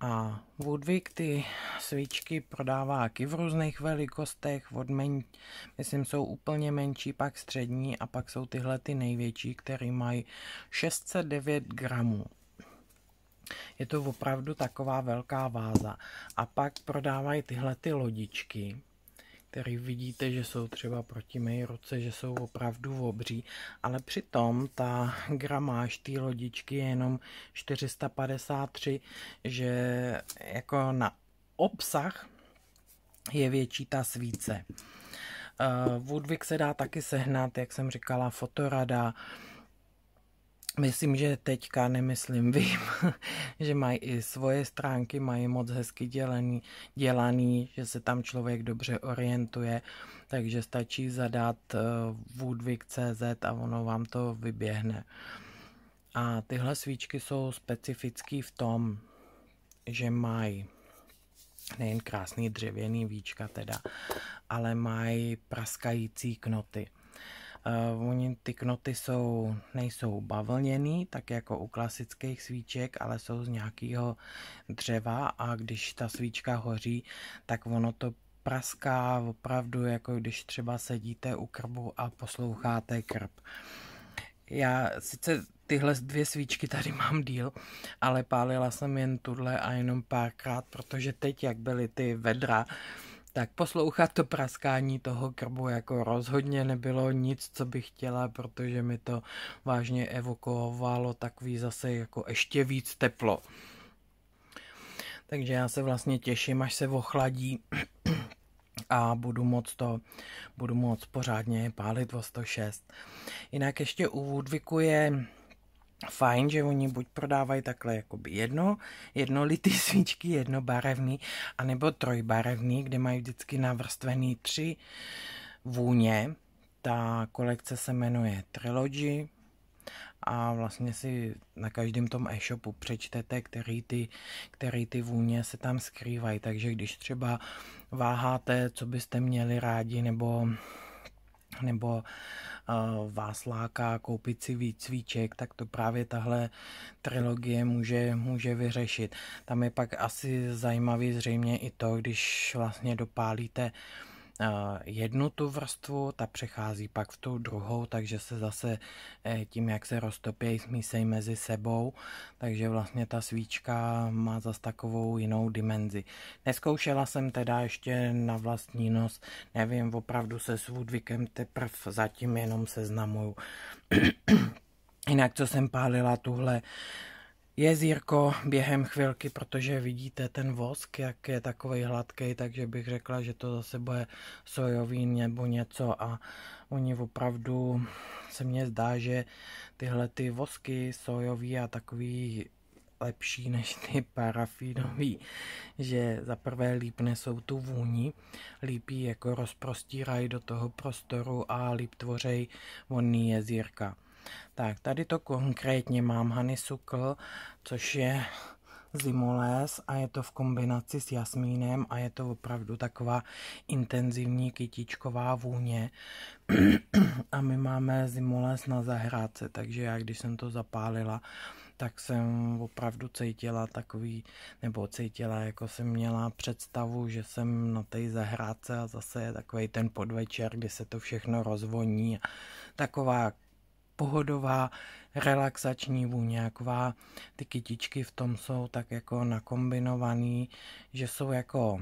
A Woodwick ty svíčky prodává i v různých velikostech, od men, myslím jsou úplně menší, pak střední a pak jsou tyhle ty největší, které mají 609 gramů. Je to opravdu taková velká váza. A pak prodávají tyhle ty lodičky, které vidíte, že jsou třeba proti mé ruce, že jsou opravdu obří, ale přitom ta gramáž té lodičky je jenom 453, že jako na obsah je větší ta svíce. Eh, Woodwick se dá taky sehnat, jak jsem říkala, fotorada, Myslím, že teďka, nemyslím, vím, [laughs] že mají i svoje stránky, mají moc hezky dělený, dělaný, že se tam člověk dobře orientuje, takže stačí zadat eh, woodwick.cz a ono vám to vyběhne. A tyhle svíčky jsou specifické v tom, že mají nejen krásný dřevěný víčka teda, ale mají praskající knoty. Uh, oni ty knoty jsou, nejsou bavlněný, tak jako u klasických svíček, ale jsou z nějakého dřeva a když ta svíčka hoří, tak ono to praská opravdu, jako když třeba sedíte u krbu a posloucháte krb. Já sice tyhle dvě svíčky tady [laughs] mám díl, ale pálila jsem jen tuhle a jenom párkrát, protože teď, jak byly ty vedra, tak poslouchat to praskání toho krbu jako rozhodně nebylo nic, co bych chtěla, protože mi to vážně evokovalo takový zase jako ještě víc teplo. Takže já se vlastně těším, až se ochladí a budu moc to, budu moc pořádně pálit o 106. Jinak ještě u Woodwicku je fajn, že oni buď prodávají takhle jakoby jedno, jednolitý [laughs] svíčky, jednobarevný, anebo trojbarevný, kde mají vždycky navrstvený tři vůně. Ta kolekce se jmenuje Trilogy a vlastně si na každém tom e-shopu přečtete, který ty, který ty vůně se tam skrývají. Takže když třeba váháte, co byste měli rádi, nebo, nebo uh, vás láká koupit si víc cvíček, tak to právě tahle trilogie může, může vyřešit. Tam je pak asi zajímavý zřejmě i to, když vlastně dopálíte uh, Eh, jednu tu vrstvu, ta přechází pak v tu druhou, takže se zase eh, tím, jak se roztopějí, smísejí mezi sebou, takže vlastně ta svíčka má zase takovou jinou dimenzi. Neskoušela jsem teda ještě na vlastní nos, nevím, opravdu se s Woodwickem teprv zatím jenom seznamuju. [clears throat] Jinak, co jsem pálila tuhle je zírko během chvilky, protože vidíte ten vosk, jak je takový hladký, takže bych řekla, že to zase bude sojový nebo něco a oni opravdu se mně zdá, že tyhle ty vosky sojový a takový lepší než ty parafínový, že za prvé líp nesou tu vůni, líp jako rozprostírají do toho prostoru a líp tvořej vonný jezírka. Tak, tady to konkrétně mám Hany Sukl, což je zimoles a je to v kombinaci s jasmínem a je to opravdu taková intenzivní kytičková vůně. [clears throat] a my máme zimoles na zahrádce, takže já když jsem to zapálila, tak jsem opravdu cítila takový, nebo cítila, jako jsem měla představu, že jsem na té zahrádce a zase je takový ten podvečer, kdy se to všechno rozvoní. Taková pohodová, relaxační vůně, jaková ty kytičky v tom jsou tak jako nakombinovaný, že jsou jako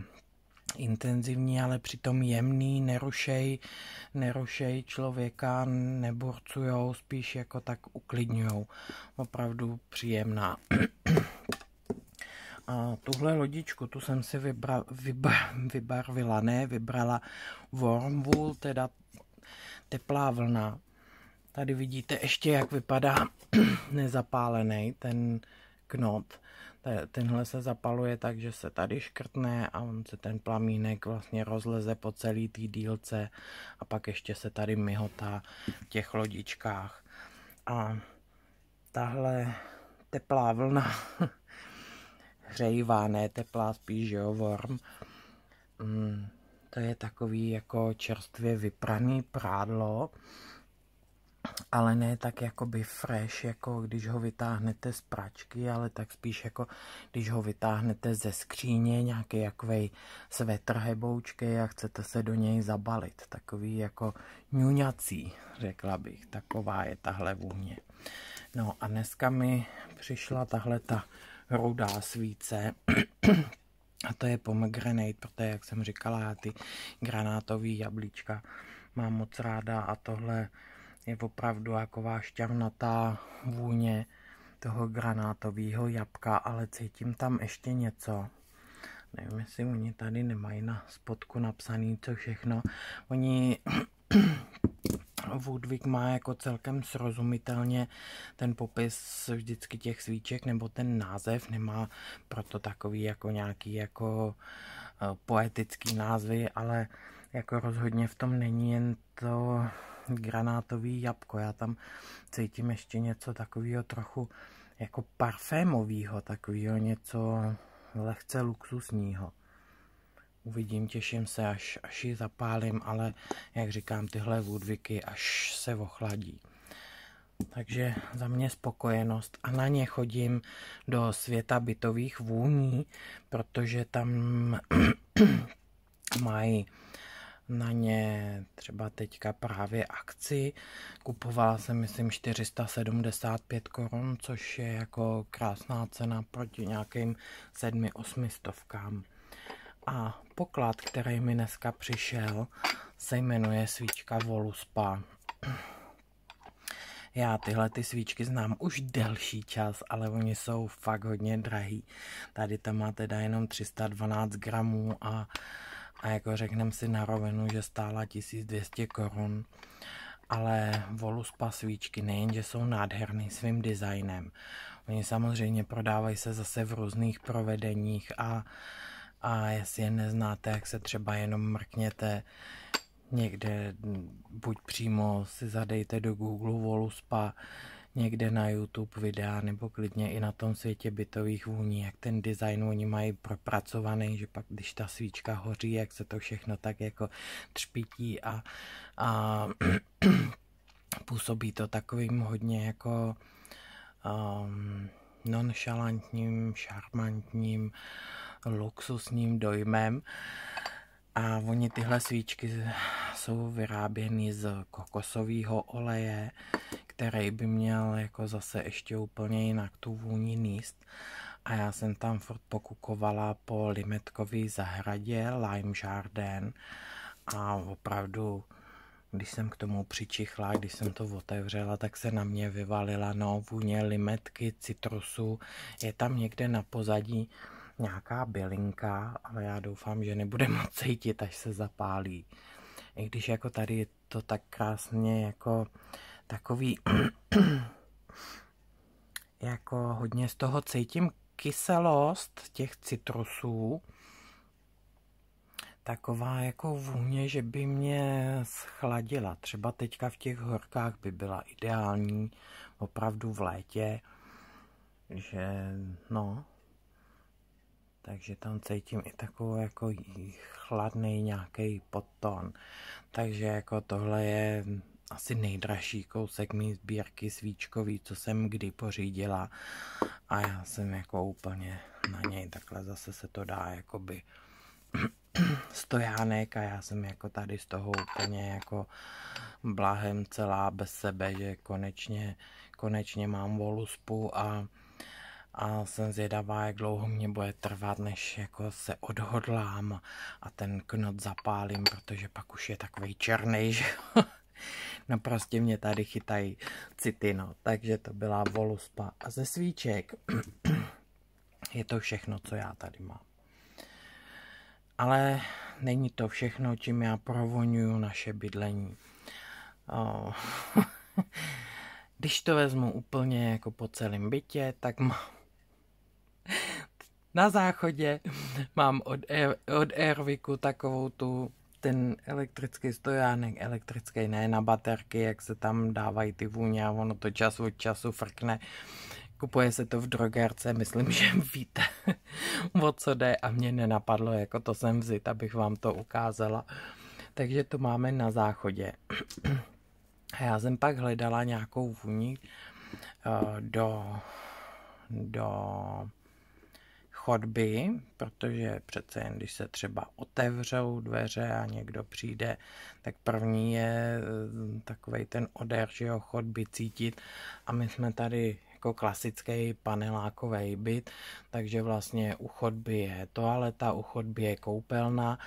intenzivní, ale přitom jemný, nerušej, nerušej člověka, neburcujou, spíš jako tak uklidňujou. Opravdu příjemná. [clears throat] A tuhle lodičku, tu jsem si vybra, vybar, vybarvila, ne, vybrala Wormwool, teda teplá vlna Tady vidíte ještě, jak vypadá [clears throat] nezapálený ten knot. Tenhle se zapaluje tak, že se tady škrtne a on se ten plamínek vlastně rozleze po celý té dílce a pak ještě se tady myhotá v těch lodičkách. A tahle teplá vlna, [laughs] hřejivá, ne teplá, spíš jo, warm, mm, to je takový jako čerstvě vypraný prádlo, ale ne tak jakoby fresh, jako když ho vytáhnete z pračky, ale tak spíš jako když ho vytáhnete ze skříně, nějaký jakovej svetr heboučky a chcete se do něj zabalit. Takový jako ňuňací, řekla bych. Taková je tahle vůně. No a dneska mi přišla tahle ta rudá svíce. a to je pomegranate, protože jak jsem říkala, já ty granátový jablíčka mám moc ráda a tohle je opravdu jako šťavnatá vůně toho granátového jabka, ale cítím tam ještě něco. Nevím, jestli oni tady nemají na spodku napsaný co všechno. Oni [clears throat] Woodwick má jako celkem srozumitelně ten popis vždycky těch svíček nebo ten název, nemá proto takový jako nějaký jako eh, poetický názvy, ale jako rozhodně v tom není jen to granátový jabko. Já tam cítím ještě něco takového trochu jako parfémového, takového něco lehce luxusního. Uvidím, těším se, až, až ji zapálím, ale jak říkám, tyhle Woodwicky až se ochladí. Takže za mě spokojenost a na ně chodím do světa bytových vůní, protože tam [clears throat] mají na ně třeba teďka právě akci. Kupovala jsem myslím 475 korun, což je jako krásná cena proti nějakým 7-8 stovkám. A poklad, který mi dneska přišel, se jmenuje svíčka Voluspa. Já tyhle ty svíčky znám už delší čas, ale oni jsou fakt hodně drahý. Tady tam má teda jenom 312 gramů a a jako řekneme si na rovinu, že stála 1200 korun, ale Voluspa svíčky nejenže jsou nádherný svým designem, oni samozřejmě prodávají se zase v různých provedeních a, a jestli je neznáte, jak se třeba jenom mrkněte někde, buď přímo si zadejte do Google Voluspa, někde na YouTube videa, nebo klidně i na tom světě bytových vůní, jak ten design oni mají propracovaný, že pak když ta svíčka hoří, jak se to všechno tak jako třpití a, a [clears throat] působí to takovým hodně jako um, nonšalantním, šarmantním, luxusním dojmem. A oni tyhle svíčky jsou vyráběny z kokosového oleje, který by měl jako zase ještě úplně jinak tu vůni níst. A já jsem tam furt pokukovala po limetkové zahradě Lime Jardin a opravdu když jsem k tomu přičichla, když jsem to otevřela, tak se na mě vyvalila no, vůně limetky, citrusu. Je tam někde na pozadí nějaká bylinka, ale já doufám, že nebude [laughs] moc cítit, až se zapálí. I když jako tady to tak krásně jako takový [clears throat] jako hodně z toho cítím kyselost těch citrusů. Taková jako vůně, že by mě schladila. Třeba teďka v těch horkách by byla ideální, opravdu v létě, že no, takže tam cítím i takový jako chladný nějaký podton. Takže jako tohle je asi nejdražší kousek mý sbírky svíčkový, co jsem kdy pořídila. A já jsem jako úplně na něj, takhle zase se to dá jakoby [clears throat] stojánek a já jsem jako tady z toho úplně jako blahem celá bez sebe, že konečně, konečně mám voluspu a a jsem zvědavá, jak dlouho mě bude trvat, než jako se odhodlám a ten knot zapálím, protože pak už je takový černý, že No prostě mě tady chytají city, no. Takže to byla voluspa a ze svíček. [clears throat] Je to všechno, co já tady mám. Ale není to všechno, čím já provoňuju naše bydlení. Oh. [laughs] Když to vezmu úplně jako po celém bytě, tak mám [laughs] na záchodě mám od, Air, e- od Airviku takovou tu ten elektrický stojánek, elektrický, ne na baterky, jak se tam dávají ty vůně a ono to čas od času frkne. Kupuje se to v drogerce, myslím, [laughs] že víte, o co jde a mě nenapadlo, jako to jsem vzít, abych vám to ukázala. Takže to máme na záchodě. [clears throat] A já jsem pak hledala nějakou vůni eh, do, do chodby, protože přece jen když se třeba otevřou dveře a někdo přijde, tak první je eh, takový ten odér, že jo, chodby cítit. A my jsme tady jako klasický panelákový byt, takže vlastně u chodby je toaleta, u chodby je koupelna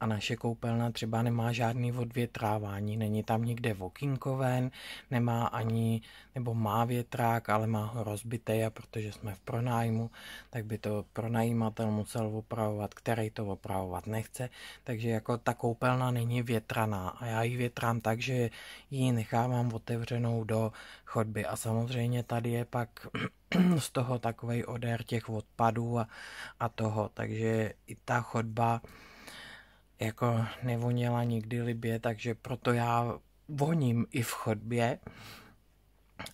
a naše koupelna třeba nemá žádný odvětrávání, není tam nikde vokinkoven, nemá ani, nebo má větrák, ale má ho rozbitej a protože jsme v pronájmu, tak by to pronajímatel musel opravovat, který to opravovat nechce, takže jako ta koupelna není větraná a já ji větrám tak, že ji nechávám otevřenou do chodby. A samozřejmě tady je pak [clears throat] z toho takový odér těch odpadů a, a toho, takže i ta chodba jako nevoněla nikdy libě, takže proto já voním i v chodbě,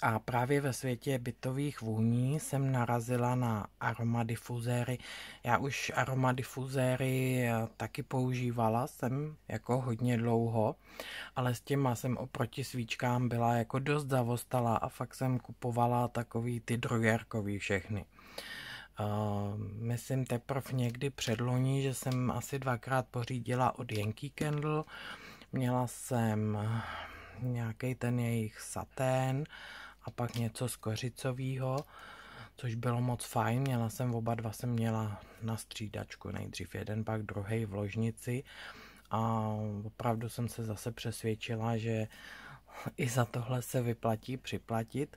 a právě ve světě bytových vůní jsem narazila na aromadifuzéry. Já už aromadifuzéry eh, taky používala, jsem jako hodně dlouho, ale s těma jsem oproti svíčkám byla jako dost zavostala a fakt jsem kupovala takový ty drogerkový všechny. Uh, myslím teprve někdy předloni, že jsem asi dvakrát pořídila od Yankee Candle. Měla jsem nějaký ten jejich satén a pak něco z kořicového, což bylo moc fajn. Měla jsem oba dva, jsem měla na střídačku, nejdřív jeden, pak druhý v ložnici a opravdu jsem se zase přesvědčila, že i za tohle se vyplatí připlatit.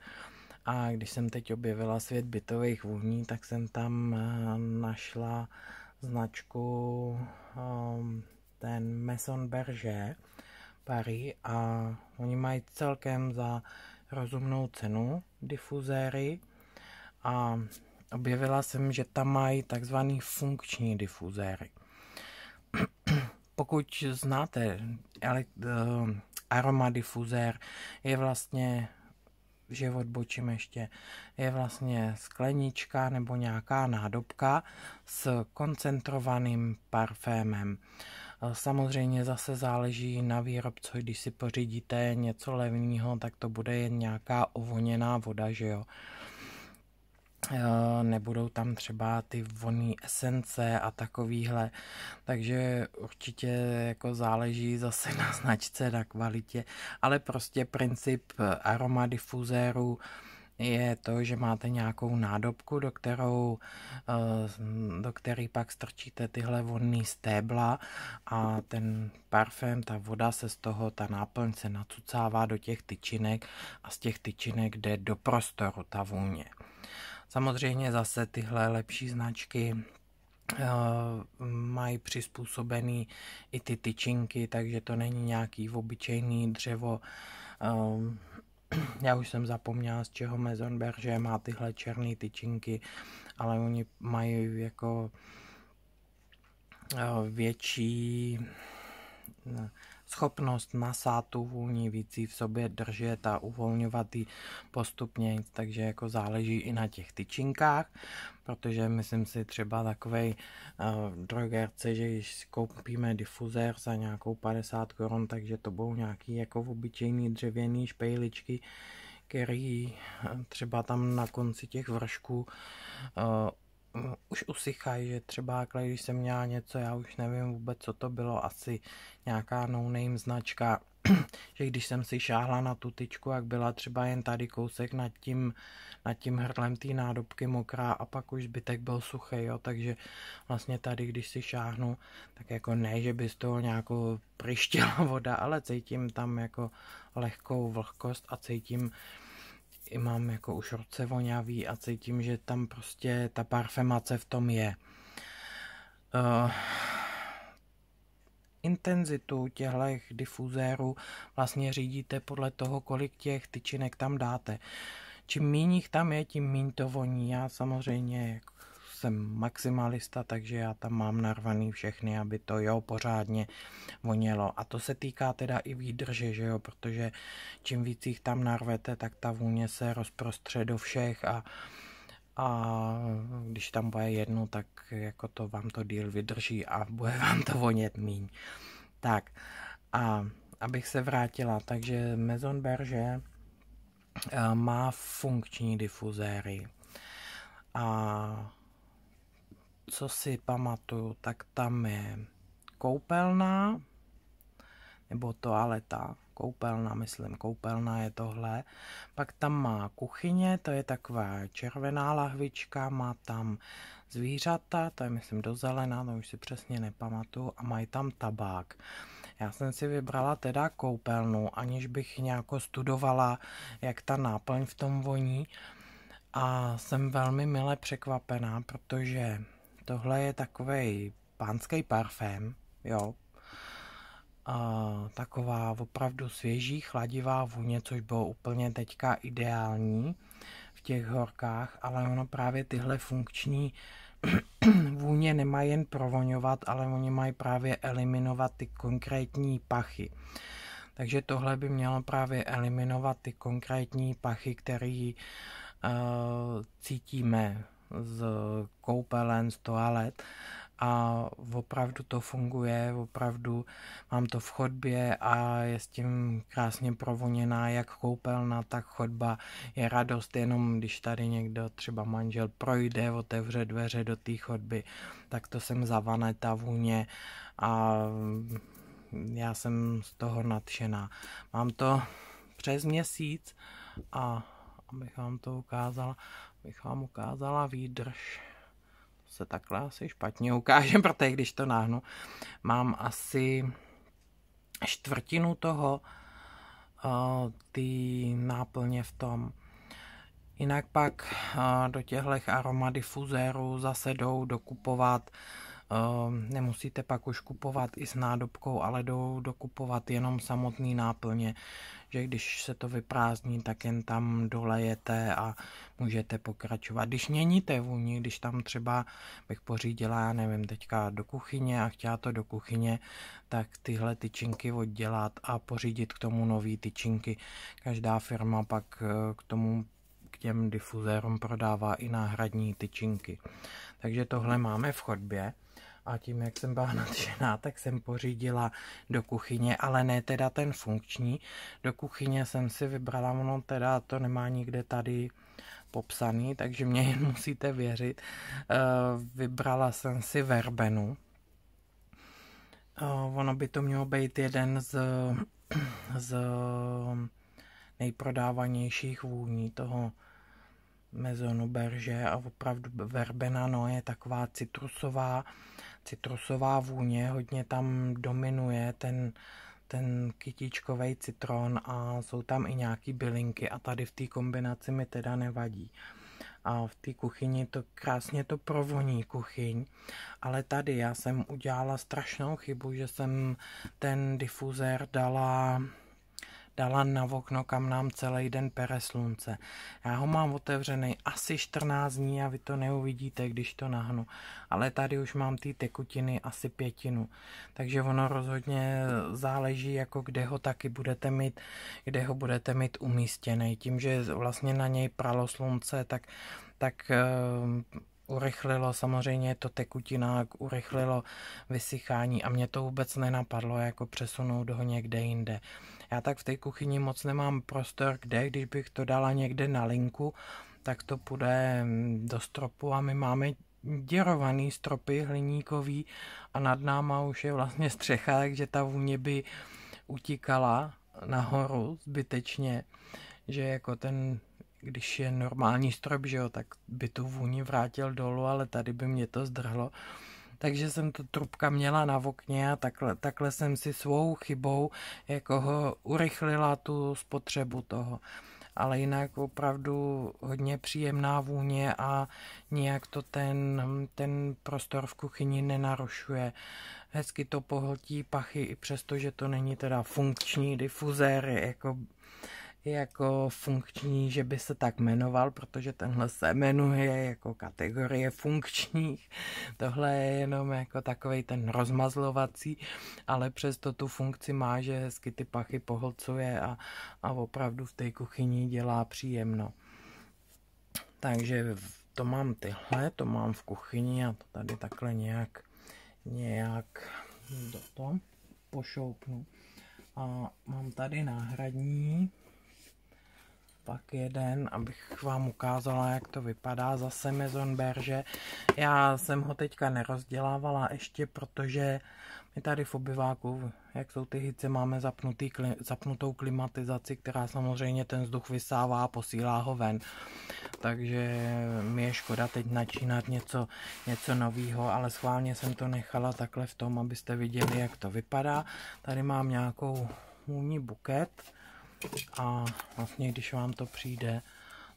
A když jsem teď objevila svět bytových vůní, tak jsem tam eh, našla značku ehm, ten Maison Berger pary a oni mají celkem za rozumnou cenu difuzéry a objevila jsem, že tam mají takzvaný funkční difuzéry. [clears throat] Pokud znáte, ale, uh, aromadifuzér je vlastně že odbočím ještě, je vlastně sklenička nebo nějaká nádobka s koncentrovaným parfémem. Samozřejmě zase záleží na výrobcu, když si pořídíte něco levného, tak to bude jen nějaká ovoněná voda, že jo. E, nebudou tam třeba ty voní esence a takovýhle, takže určitě jako záleží zase na značce, na kvalitě, ale prostě princip aromadifuzérů difuzérů je to, že máte nějakou nádobku, do, kterou, eh, do který pak strčíte tyhle vonný stébla a ten parfém, ta voda se z toho, ta náplň se nacucává do těch tyčinek a z těch tyčinek jde do prostoru ta vůně. Samozřejmě zase tyhle lepší značky eh, mají přizpůsobený i ty tyčinky, takže to není nějaký obyčejný dřevo eh, já už jsem zapomněla, z čeho Maison že má tyhle černé tyčinky, ale oni mají jako eh, větší schopnost masa tu vůnící v sobě držet a uvolňovat ji postupně, takže jako záleží i na těch tyčinkách, protože myslím si třeba takovej uh, drogerce, že když koupíme difuzér za nějakou 50 korun, takže to budou nějaký jako obyčejný dřevěný špejličky, který eh, třeba tam na konci těch vršků uh, už usychají, že třeba když jsem měla něco, já už nevím vůbec, co to bylo, asi nějaká no-name značka, [clears throat] že když jsem si šáhla na tu tyčku, jak byla třeba jen tady kousek nad tím, nad tím hrdlem té nádobky mokrá a pak už zbytek byl suchý, jo, takže vlastně tady, když si šáhnu, tak jako ne, že by z toho nějakou [laughs] pryštěla voda, ale cítím tam jako lehkou vlhkost a cítím, i mám jako už ruce vonavý a cítím, že tam prostě ta parfemace v tom je. Uh, intenzitu těchto difuzérů vlastně řídíte podle toho, kolik těch tyčinek tam dáte. Čím méně jich tam je, tím méně to voní. Já samozřejmě jako jsem maximalista, takže já tam mám narvaný všechny, aby to jo pořádně vonělo. A to se týká teda i výdrže, že jo, protože čím víc jich tam narvete, tak ta vůně se rozprostře do všech a a když tam bude jednu, tak jako to vám to díl vydrží a bude [laughs] vám to vonět míň. Tak a abych se vrátila, takže Maison Berge eh, má funkční difuzéry a co si pamatuju, tak tam je koupelna, nebo toaleta, koupelna, myslím, koupelna je tohle. Pak tam má kuchyně, to je taková červená lahvička, má tam zvířata, to je myslím do zelená, to už si přesně nepamatuju, a mají tam tabák. Já jsem si vybrala teda koupelnu, aniž bych nějak studovala, jak ta náplň v tom voní. A jsem velmi mile překvapená, protože Tohle je takový pánský parfém, jo. A taková opravdu svěží, chladivá vůně, což bylo úplně teďka ideální v těch horkách, ale ono právě tyhle funkční [clears throat] vůně nemá jen provoňovat, ale oni mají právě eliminovat ty konkrétní pachy. Takže tohle by mělo právě eliminovat ty konkrétní pachy, které uh, eh, cítíme z koupelen, z toalet a opravdu to funguje, opravdu mám to v chodbě a je s tím krásně provoněná jak koupelna, tak chodba. Je radost jenom, když tady někdo, třeba manžel, projde, otevře dveře do té chodby, tak to jsem zavane ta vůně a já jsem z toho nadšená. Mám to přes měsíc a abych vám to ukázala, bych vám ukázala výdrž. To se takhle asi špatně ukážem, [laughs] protože když to náhnu, mám asi čtvrtinu toho eh, ty náplně v tom. Jinak pak eh, do těchto aromadifuzérů zase jdou dokupovat eh, nemusíte pak už kupovat i s nádobkou, ale jdou dokupovat jenom samotný náplně že když se to vyprázdní, tak jen tam dolejete a můžete pokračovat. Když měníte vůni, když tam třeba bych pořídila, nevím, teďka do kuchyně a chtěla to do kuchyně, tak tyhle tyčinky oddělat a pořídit k tomu nový tyčinky. Každá firma pak eh, k tomu k těm difuzérům prodává i náhradní tyčinky. Takže tohle máme v chodbě a tím, jak jsem byla [laughs] nadšená, tak jsem pořídila do kuchyně, ale ne teda ten funkční. Do kuchyně jsem si vybrala, ono teda to nemá nikde tady popsaný, takže mě [laughs] jen musíte věřit. Eh, vybrala jsem si verbenu. Eh, ono by to mělo být jeden z, [clears throat] z nejprodávanějších vůní toho mezonu berže a opravdu verbena no, je taková citrusová, citrusová vůně, hodně tam dominuje ten, ten kytíčkový citron a jsou tam i nějaký bylinky a tady v té kombinaci mi teda nevadí. A v té kuchyni to krásně to provoní kuchyň, ale tady já jsem udělala strašnou chybu, že jsem ten difuzér dala dala na okno, kam nám celý den pere slunce. Já ho mám otevřený asi 14 dní a vy to neuvidíte, když to nahnu. Ale tady už mám ty tekutiny asi pětinu. Takže ono rozhodně záleží, jako kde ho taky budete mít, kde ho budete mít umístěný. Tím, že vlastně na něj pralo slunce, tak tak eh, urychlilo samozřejmě to tekutina, urychlilo vysychání a mě to vůbec nenapadlo jako přesunout ho někde jinde. Já tak v té kuchyni moc nemám prostor, kde, když bych to dala někde na linku, tak to půjde mm, do stropu a my máme děrovaný stropy hliníkový a nad náma už je vlastně střecha, takže ta vůně by utíkala nahoru zbytečně, že jako ten, když je normální strop, že jo, tak by tu vůni vrátil dolů, ale tady by mě to zdrhlo takže jsem to trubka měla na okně a takhle, takhle jsem si svou chybou jako ho urychlila tu spotřebu toho. Ale jinak opravdu hodně příjemná vůně a nějak to ten, ten prostor v kuchyni nenarušuje. Hezky to pohltí pachy, i přesto, že to není teda funkční difuzér, jako jako funkční, že by se tak jmenoval, protože tenhle se jmenuje jako kategorie funkčních. Tohle je jenom jako takový ten rozmazlovací, ale přesto tu funkci má, že hezky ty pachy pohlcuje a, a opravdu v té kuchyni dělá příjemno. Takže to mám tyhle, to mám v kuchyni a to tady takhle nějak, nějak do to pošoupnu. A mám tady náhradní, pak jeden, abych vám ukázala, jak to vypadá. Zase Maison Berge. Já jsem ho teďka nerozdělávala ještě, protože my tady v obyváku, jak jsou ty hice, máme zapnutý, zapnutou klimatizaci, která samozřejmě ten vzduch vysává a posílá ho ven. Takže mi je škoda teď načínat něco, něco nového, ale schválně jsem to nechala takhle v tom, abyste viděli, jak to vypadá. Tady mám nějakou můjní buket a vlastně když vám to přijde,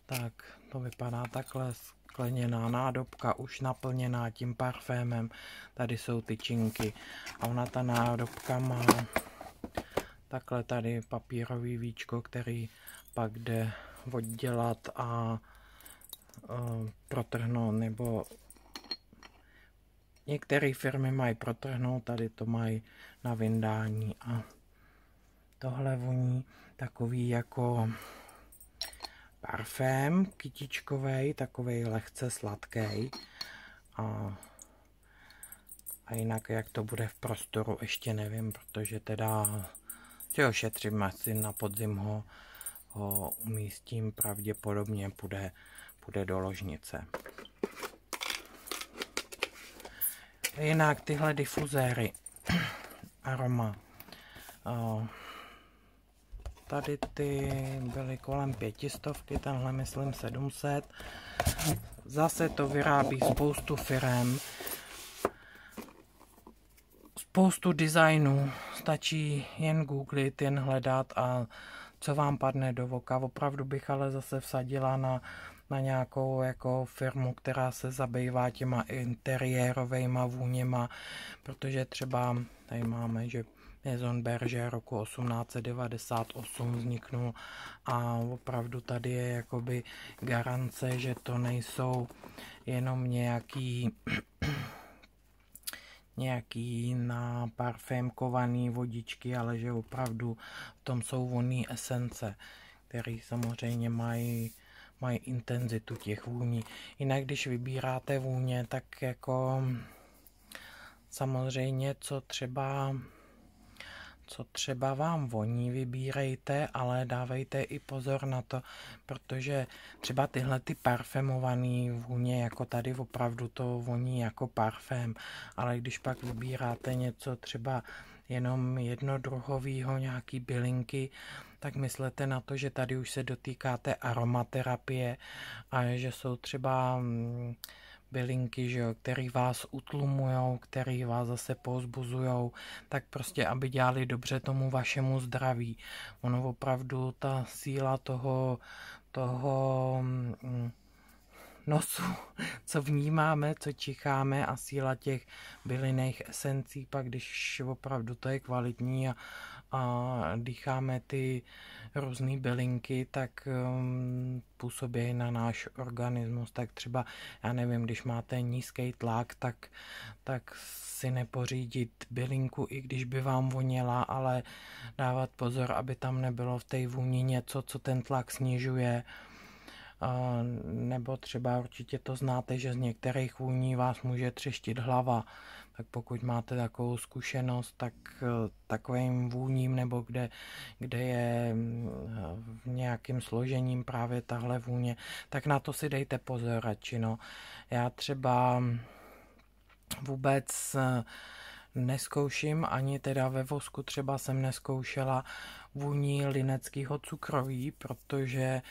tak to vypadá takhle skleněná nádobka, už naplněná tím parfémem. Tady jsou tyčinky a ona ta nádobka má takhle tady papírový víčko, který pak jde oddělat a uh, protrhnout nebo Některé firmy mají protrhnout, tady to mají na vyndání a tohle voní takový jako parfém kytičkový, takový lehce sladký. A, a jinak, jak to bude v prostoru, ještě nevím, protože teda si ho šetřím asi na podzim ho, ho umístím, pravděpodobně půjde, půjde do ložnice. Jinak tyhle difuzéry, [clears throat] aroma, eh, Tady ty byly kolem pětistovky, tenhle myslím 700. Zase to vyrábí spoustu firem. Spoustu designů. Stačí jen googlit, jen hledat a co vám padne do voka. Opravdu bych ale zase vsadila na, na nějakou jako firmu, která se zabývá těma interiérovejma vůněma, protože třeba tady máme, že Maison Berger roku 1898 vzniknul a opravdu tady je jakoby garance, že to nejsou jenom nějaký [clears throat] nějaký na parfémkovaný vodičky, ale že opravdu v tom jsou voní esence, které samozřejmě mají mají intenzitu těch vůní. Jinak, když vybíráte vůně, tak jako samozřejmě, co třeba co třeba vám voní, vybírejte, ale dávejte i pozor na to, protože třeba tyhle ty parfemované vůně, jako tady opravdu to voní jako parfém, ale když pak vybíráte něco třeba jenom jednodruhovýho, nějaký bylinky, tak myslete na to, že tady už se dotýkáte aromaterapie a že jsou třeba mm, bylinky, že jo, který vás utlumujou, který vás zase pozbuzujou, tak prostě, aby dělali dobře tomu vašemu zdraví. Ono opravdu, ta síla toho, toho mm, nosu, [laughs] co vnímáme, co čicháme a síla těch bylinných esencí, pak když opravdu to je kvalitní a, a dýcháme ty různé bylinky, tak um, působí na náš organismus. Tak třeba, já nevím, když máte nízký tlak, tak, tak si nepořídit bylinku, i když by vám voněla, ale dávat pozor, aby tam nebylo v té vůni něco, co ten tlak snižuje nebo třeba určitě to znáte, že z některých vůní vás může třeštit hlava, tak pokud máte takovou zkušenost, tak e, takovým vůním nebo kde, kde je mm, v nějakým složením právě tahle vůně, tak na to si dejte pozor radši. No. Já třeba vůbec e, neskouším, ani teda ve vosku třeba jsem neskoušela vůní lineckého cukroví, protože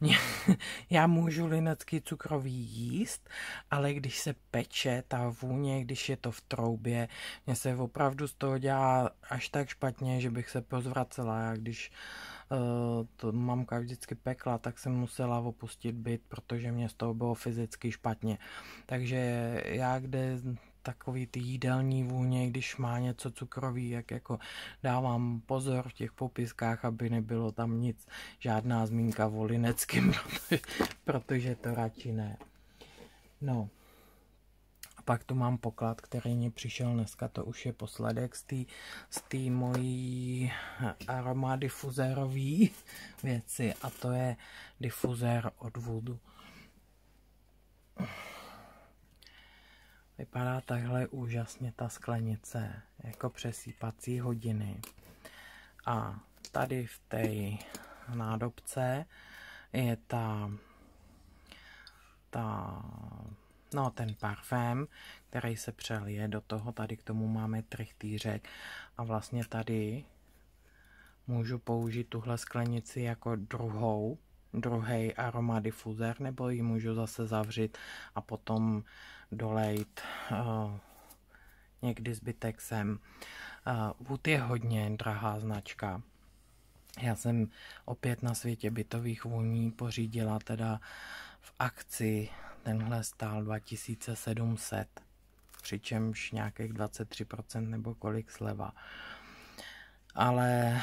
[laughs] já můžu linetky cukrový jíst, ale když se peče ta vůně, když je to v troubě, mě se opravdu z toho dělá až tak špatně, že bych se pozvracela. Já když uh, to mamka vždycky pekla, tak jsem musela opustit byt, protože mě z toho bylo fyzicky špatně. Takže já, kde takový ty jídelní vůně, když má něco cukrový, jak jako dávám pozor v těch popiskách, aby nebylo tam nic, žádná zmínka o lineckým, [laughs] protože, protože to radši ne. No, a pak tu mám poklad, který mě přišel dneska, to už je posledek z té z aroma mojí aromadifuzérové věci a to je difuzér od Woodu. Vypadá takhle úžasně ta sklenice, jako přesýpací hodiny. A tady v té nádobce je ta, ta no, ten parfém, který se přelije do toho. Tady k tomu máme trichtýřek a vlastně tady můžu použít tuhle sklenici jako druhou druhý aroma difuzér, nebo ji můžu zase zavřít a potom dolejt uh, někdy zbytek sem. Uh, Wood je hodně drahá značka. Já jsem opět na světě bytových vůní pořídila teda v akci tenhle stál 2700, přičemž nějakých 23% nebo kolik sleva. Ale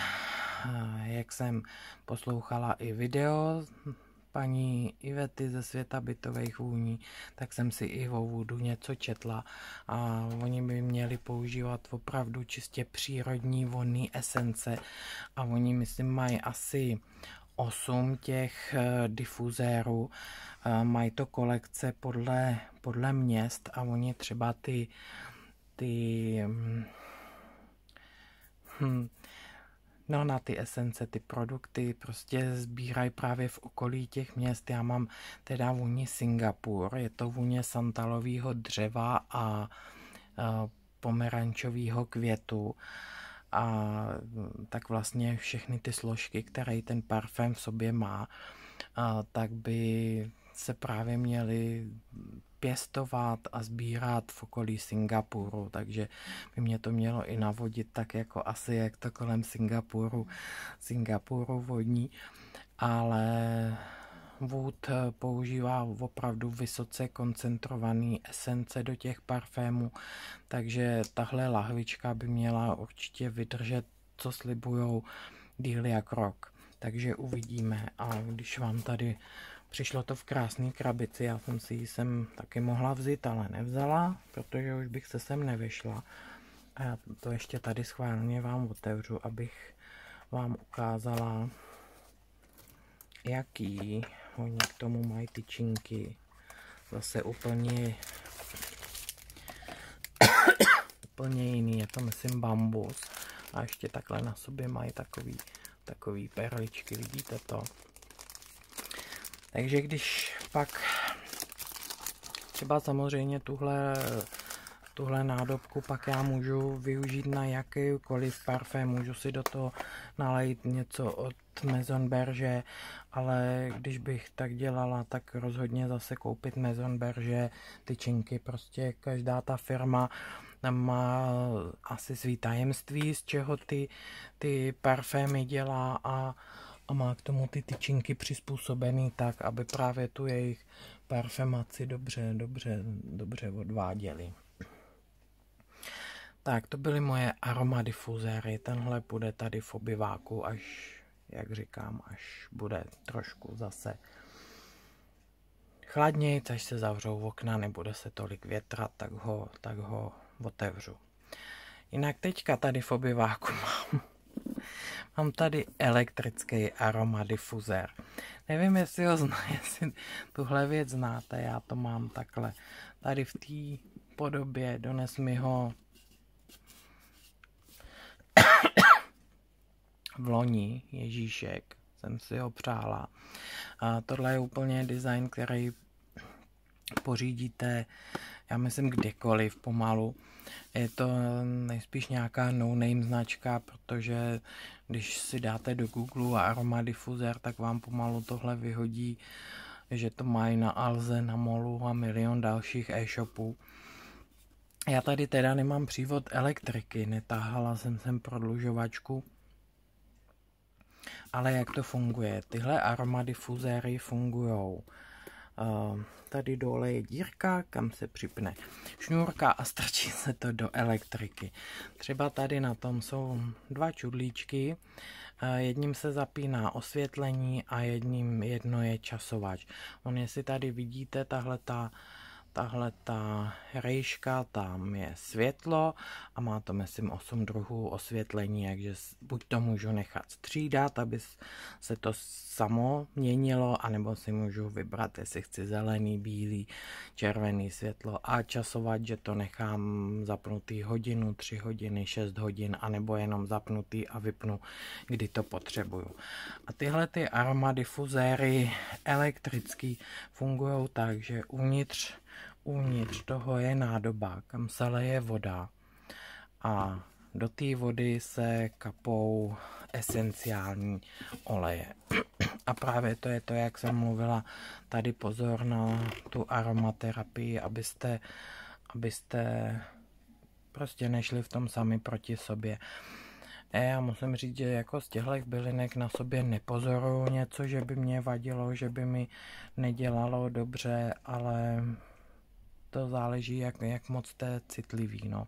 jak jsem poslouchala i video paní Ivety ze světa bytových vůní, tak jsem si i o vůdu něco četla a oni by měli používat opravdu čistě přírodní vonný esence a oni myslím mají asi 8 těch eh, difuzérů, eh, mají to kolekce podle, podle měst a oni třeba ty, ty hm, hm No na ty esence, ty produkty prostě sbírají právě v okolí těch měst. Já mám teda vůni Singapur, je to vůně santalového dřeva a pomerančového květu a tak vlastně všechny ty složky, které ten parfém v sobě má, tak by se právě měly pěstovat a sbírat v okolí Singapuru, takže by mě to mělo i navodit tak jako asi, jak to kolem Singapuru, Singapuru vodní, ale Wood eh, používá opravdu vysoce koncentrované esence do těch parfémů, takže tahle lahvička by měla určitě vydržet, co slibujou díly jak rok. Takže uvidíme a když vám tady Přišlo to v krásné krabici, já jsem si ji sem taky mohla vzít, ale nevzala, protože už bych se sem nevyšla. A já to ještě tady schválně vám otevřu, abych vám ukázala, jaký oni k tomu mají tyčinky. Zase úplně úplně jiný, je to myslím bambus. A ještě takhle na sobě mají takový, takový perličky, vidíte to? Takže když pak třeba samozřejmě tuhle, tuhle nádobku pak já můžu využít na jakýkoliv parfém, můžu si do toho nalejt něco od Maison Berge, ale když bych tak dělala, tak rozhodně zase koupit Maison Berge tyčinky, prostě každá ta firma má asi svý tajemství, z čeho ty, ty parfémy dělá a a má k tomu ty tyčinky přizpůsobený tak, aby právě tu jejich parfemaci dobře, dobře, dobře odváděly. Tak, to byly moje aromadifuzéry. Tenhle bude tady v obyváku, až, jak říkám, až bude trošku zase chladněji, až se zavřou v okna, nebude se tolik větrat, tak ho, tak ho otevřu. Jinak teďka tady v obyváku [laughs] mám Mám tady elektrický aromadifuzér. Nevím, jestli ho zná, [laughs] jestli tuhle věc znáte, já to mám takhle. Tady v té podobě dones mi ho [coughs] v loni Ježíšek, jsem si ho přála. A tohle je úplně design, který pořídíte, já myslím, kdekoliv pomalu je to nejspíš nějaká no-name značka, protože když si dáte do Google aroma Diffuser, tak vám pomalu tohle vyhodí, že to mají na Alze, na Molu a milion dalších e-shopů. Já tady teda nemám přívod elektriky, netáhala jsem sem prodlužovačku, ale jak to funguje? Tyhle aromadifuzéry fungují Tady dole je dírka, kam se připne šňůrka a strčí se to do elektriky. Třeba tady na tom jsou dva čudlíčky. Jedním se zapíná osvětlení a jedním jedno je časovač. On, jestli tady vidíte, tahle ta tahle ta rejška, tam je světlo a má to myslím 8 druhů osvětlení, takže buď to můžu nechat střídat, aby se to samo měnilo, anebo si můžu vybrat, jestli chci zelený, bílý, červený světlo a časovat, že to nechám zapnutý hodinu, 3 hodiny, 6 hodin, anebo jenom zapnutý a vypnu, kdy to potřebuju. A tyhle ty aromadifuzéry elektrický fungují tak, že uvnitř uvnitř toho je nádoba, kam se leje voda a do té vody se kapou esenciální oleje. A právě to je to, jak jsem mluvila, tady pozor na tu aromaterapii, abyste, abyste prostě nešli v tom sami proti sobě. A e, já musím říct, že jako z těchto bylinek na sobě nepozoruju něco, že by mě vadilo, že by mi nedělalo dobře, ale to záleží, jak, jak moc jste citlivý, no.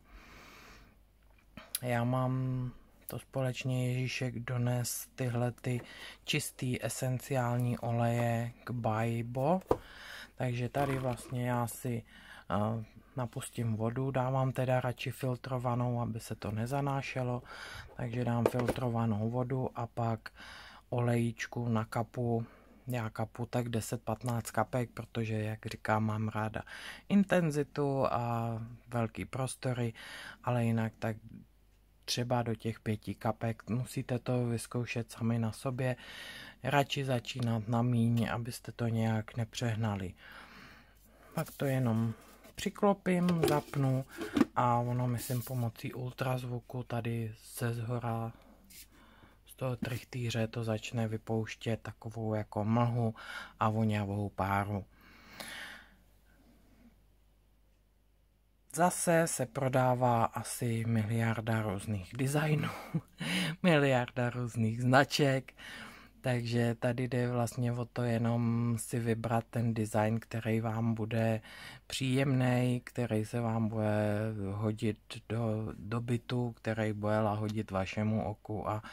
Já mám to společně Ježíšek dones tyhle ty čistý esenciální oleje k bajbo. Takže tady vlastně já si uh, napustím vodu, dávám teda radši filtrovanou, aby se to nezanášelo, takže dám filtrovanou vodu a pak olejíčku na kapu já kapu tak 10-15 kapek, protože, jak říkám, mám ráda intenzitu a velký prostory, ale jinak tak třeba do těch pěti kapek. Musíte to vyzkoušet sami na sobě. Radši začínat na míň, abyste to nějak nepřehnali. Pak to jenom přiklopím, zapnu a ono myslím pomocí ultrazvuku tady ze zhora toho trichtýře to začne vypouštět takovou jako mlhu a vonavou páru. Zase se prodává asi miliarda různých designů, [laughs] miliarda různých značek, takže tady jde vlastně o to jenom si vybrat ten design, který vám bude příjemný, který se vám bude hodit do, do bytu, který bude lahodit vašemu oku a,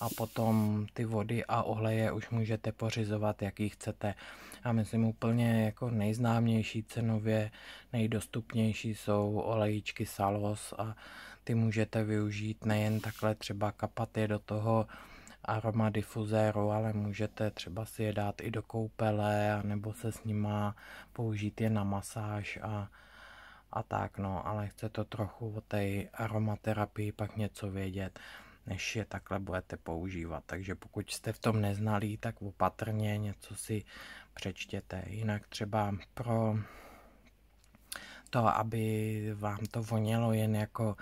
a potom ty vody a oleje už můžete pořizovat, jaký chcete. A myslím úplně jako nejznámější cenově, nejdostupnější jsou olejíčky Salos a ty můžete využít nejen takhle třeba kapat je do toho aroma difuzéru, ale můžete třeba si je dát i do koupele, nebo se s nima použít je na masáž a, a tak, no, ale chce to trochu o té aromaterapii pak něco vědět, než je takhle budete používat. Takže pokud jste v tom neznalí, tak opatrně něco si přečtěte. Jinak třeba pro to, aby vám to vonělo jen jako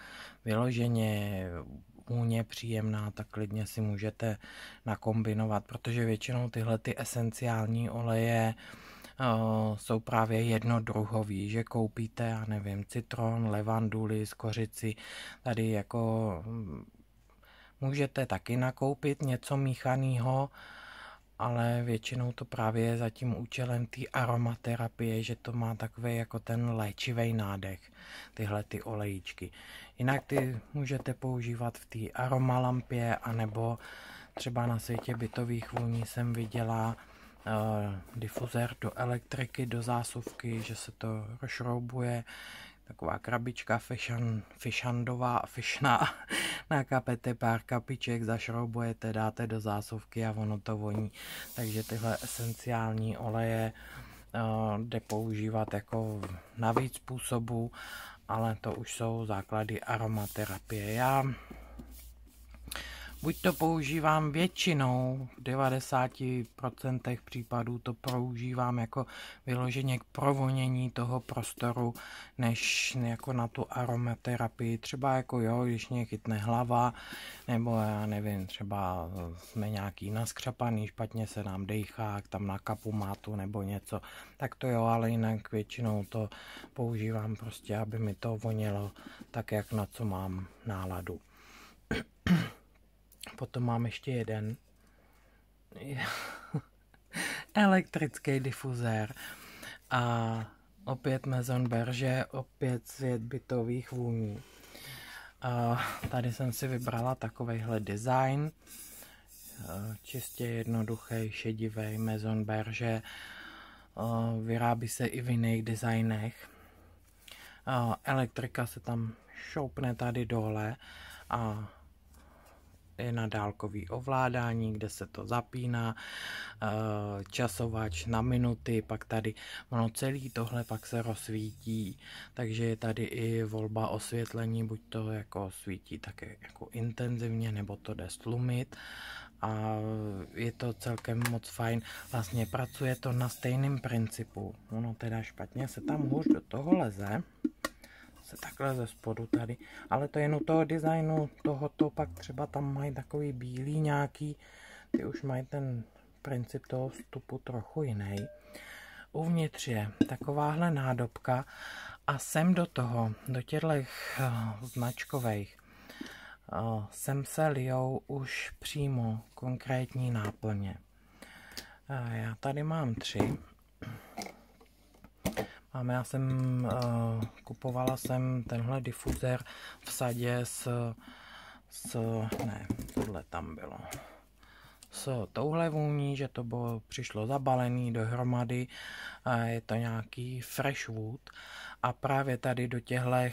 vyloženě vůně příjemná, tak klidně si můžete nakombinovat, protože většinou tyhle ty esenciální oleje uh, jsou právě jednodruhový, že koupíte, já nevím, citron, levanduli, skořici, tady jako mm, můžete taky nakoupit něco míchaného, ale většinou to právě je za tím účelem té aromaterapie, že to má takový jako ten léčivý nádech, tyhle ty olejíčky. Jinak ty můžete používat v té aromalampě, anebo třeba na světě bytových vůní jsem viděla uh, difuzér do elektriky, do zásuvky, že se to rozšroubuje taková krabička fešan, fešandová a fešná. [laughs] Nakapete pár kapiček, zašroubujete, dáte do zásuvky a ono to voní. Takže tyhle esenciální oleje uh, jde používat jako na víc způsobů, ale to už jsou základy aromaterapie. Já Buď to používám většinou, v 90% případů to používám jako vyloženě k provonění toho prostoru, než jako na tu aromaterapii. Třeba jako jo, když mě chytne hlava, nebo já nevím, třeba jsme nějaký naskřapaný, špatně se nám dejchá, tam na kapu mátu nebo něco, tak to jo, ale jinak většinou to používám prostě, aby mi to vonělo, tak, jak na co mám náladu. Potom mám ještě jeden [laughs] elektrický difuzér. A opět Maison Berger, opět svět bytových vůní. A tady jsem si vybrala takovejhle design. Čistě jednoduchý, šedivý Maison Berger. Vyrábí se i v jiných designech. Elektrika se tam šoupne tady dole a je na dálkový ovládání, kde se to zapíná, eh, časovač na minuty, pak tady ono celý tohle pak se rozsvítí, takže je tady i volba osvětlení, buď to jako svítí také jako intenzivně, nebo to jde slumit a je to celkem moc fajn. Vlastně pracuje to na stejném principu. Ono teda špatně se tam hůř do toho leze, zase takhle ze spodu tady, ale to jen u toho designu tohoto, pak třeba tam mají takový bílý nějaký, ty už mají ten princip toho vstupu trochu jiný. Uvnitř je takováhle nádobka a sem do toho, do těchto eh, značkových, eh, sem se lijou už přímo konkrétní náplně. Eh, já tady mám tři. A já jsem uh, kupovala jsem tenhle difuzér v sadě s, s ne, tohle tam bylo s touhle vůní, že to bylo, přišlo zabalený dohromady, a je to nějaký fresh wood a právě tady do těchto eh,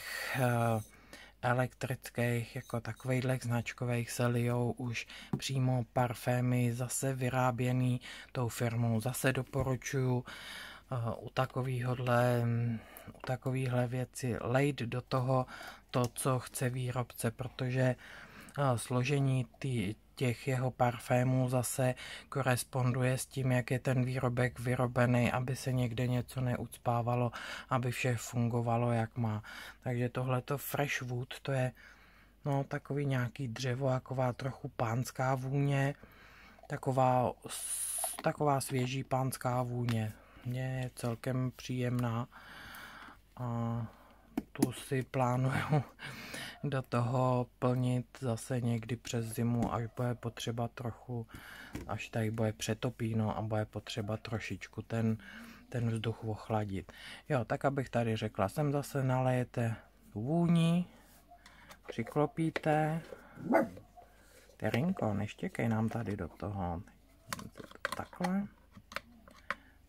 elektrických, jako takových značkových se lijou už přímo parfémy, zase vyráběný tou firmou, zase doporučuju u takovéhohle u takovýchhle věci lejt do toho to, co chce výrobce, protože složení ty, těch jeho parfémů zase koresponduje s tím, jak je ten výrobek vyrobený, aby se někde něco neucpávalo, aby vše fungovalo, jak má. Takže tohleto fresh wood, to je no, takový nějaký dřevo, taková trochu pánská vůně, taková, taková svěží pánská vůně mě je celkem příjemná. A tu si plánuju do toho plnit zase někdy přes zimu, až bude potřeba trochu, až tady bude přetopíno a bude potřeba trošičku ten, ten vzduch ochladit. Jo, tak abych tady řekla, sem zase nalejete vůni, přiklopíte. Terinko, neštěkej nám tady do toho. Takhle.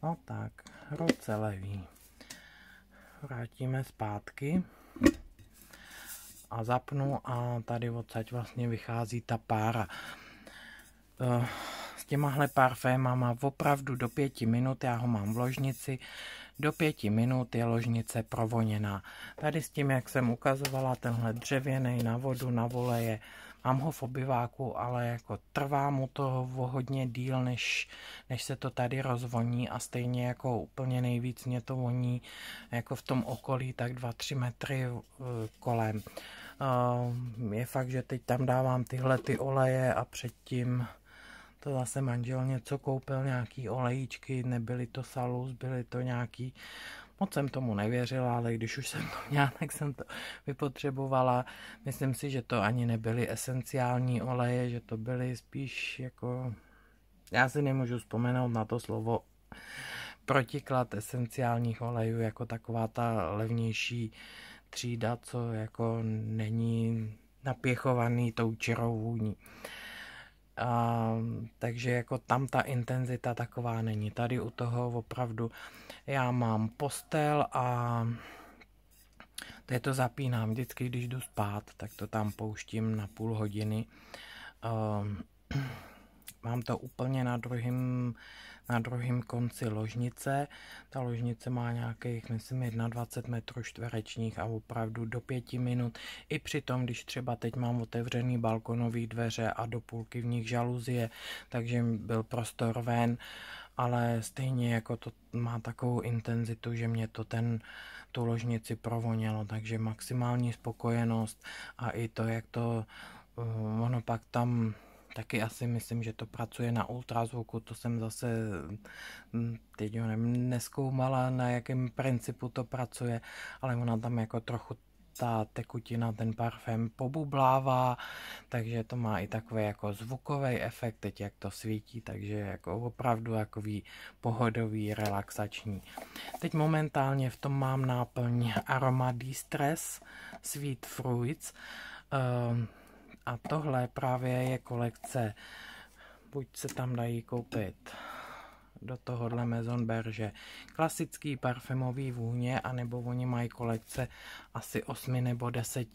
No tak, ruce levý. Vrátíme zpátky a zapnu a tady odsaď vlastně vychází ta pára. Eh, s těmahle parféma mám opravdu do pěti minut, já ho mám v ložnici, do pěti minut je ložnice provoněná. Tady s tím, jak jsem ukazovala, tenhle dřevěný na vodu, na voleje, Mám ho v obyváku, ale jako trvá mu to o hodně díl, než, než se to tady rozvoní a stejně jako úplně nejvíc mě to voní jako v tom okolí tak 2-3 metry uh, kolem. Uh, je fakt, že teď tam dávám tyhle ty oleje a předtím to zase manžel něco koupil, nějaký olejíčky, nebyly to salus, byly to nějaký Moc jsem tomu nevěřila, ale když už jsem to [laughs] měla, tak jsem to vypotřebovala. Myslím si, že to ani nebyly esenciální oleje, že to byly spíš jako... Já si nemůžu vzpomenout na to slovo protiklad esenciálních olejů, jako taková ta levnější třída, co jako není napěchovaný tou čirou vůní. Um, takže jako tam ta intenzita taková není. Tady u toho opravdu já mám postel a je to zapínám vždycky, když jdu spát, tak to tam pouštím na půl hodiny. Um, [clears throat] mám to úplně na druhém na druhém konci ložnice. Ta ložnice má nějakých, myslím, 21 metrů čtverečních a opravdu do pěti minut. I přitom, když třeba teď mám otevřený balkonový dveře a do půlky v nich žaluzie, takže byl prostor ven, ale stejně jako to má takovou intenzitu, že mě to ten, tu ložnici provonělo, takže maximální spokojenost a i to, jak to eh, ono pak tam Taky asi myslím, že to pracuje na ultrazvuku, to jsem zase hm, teď ho nevím, neskoumala, na jakém principu to pracuje, ale ona tam jako trochu ta tekutina, ten parfém pobublává, takže to má i takový jako zvukový efekt, teď jak to svítí, takže jako opravdu takový pohodový, relaxační. Teď momentálně v tom mám náplň Aroma Distress Sweet Fruits. Ehm, a tohle právě je kolekce. Buď se tam dají koupit do tohohle Maison Berge. Klasický parfumový vůně, anebo oni mají kolekce asi 8 nebo 10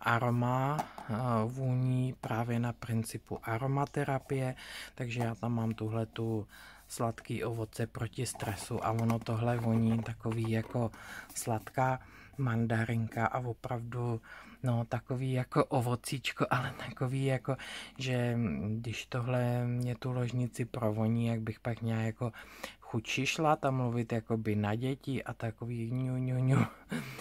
aroma eh, vůní právě na principu aromaterapie, takže já tam mám tuhle tu sladký ovoce proti stresu a ono tohle voní takový jako sladká mandarinka a opravdu no takový jako ovocíčko, [laughs] ale takový jako, že když tohle mě tu ložnici provoní, jak bych pak měla jako chuť šla a mluvit by na děti a takový ňu, ňu, ňu. [laughs]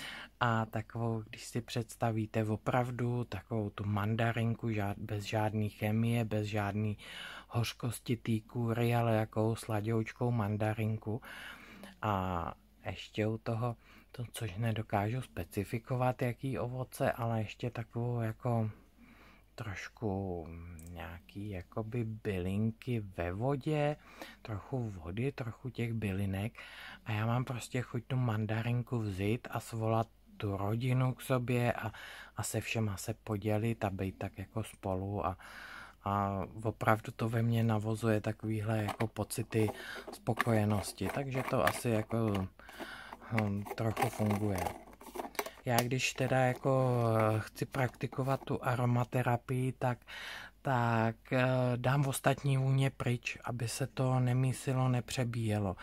A takovou, když si představíte opravdu takovou tu mandarinku žád, bez žádný chemie, bez žádný hořkosti té kůry, ale jakou sladoučkou mandarinku. A ještě u toho to, což nedokážu specifikovat, jaký ovoce, ale ještě takovou jako trošku nějaký jakoby bylinky ve vodě, trochu vody, trochu těch bylinek a já mám prostě chuť tu mandarinku vzít a svolat tu rodinu k sobě a, a se všema se podělit a být tak jako spolu a, a opravdu to ve mně navozuje takovýhle jako pocity spokojenosti, takže to asi jako Hm, trochu funguje. Já když teda jako eh, chci praktikovat tu aromaterapii, tak, tak eh, dám ostatní vůně pryč, aby se to nemísilo, nepřebíjelo.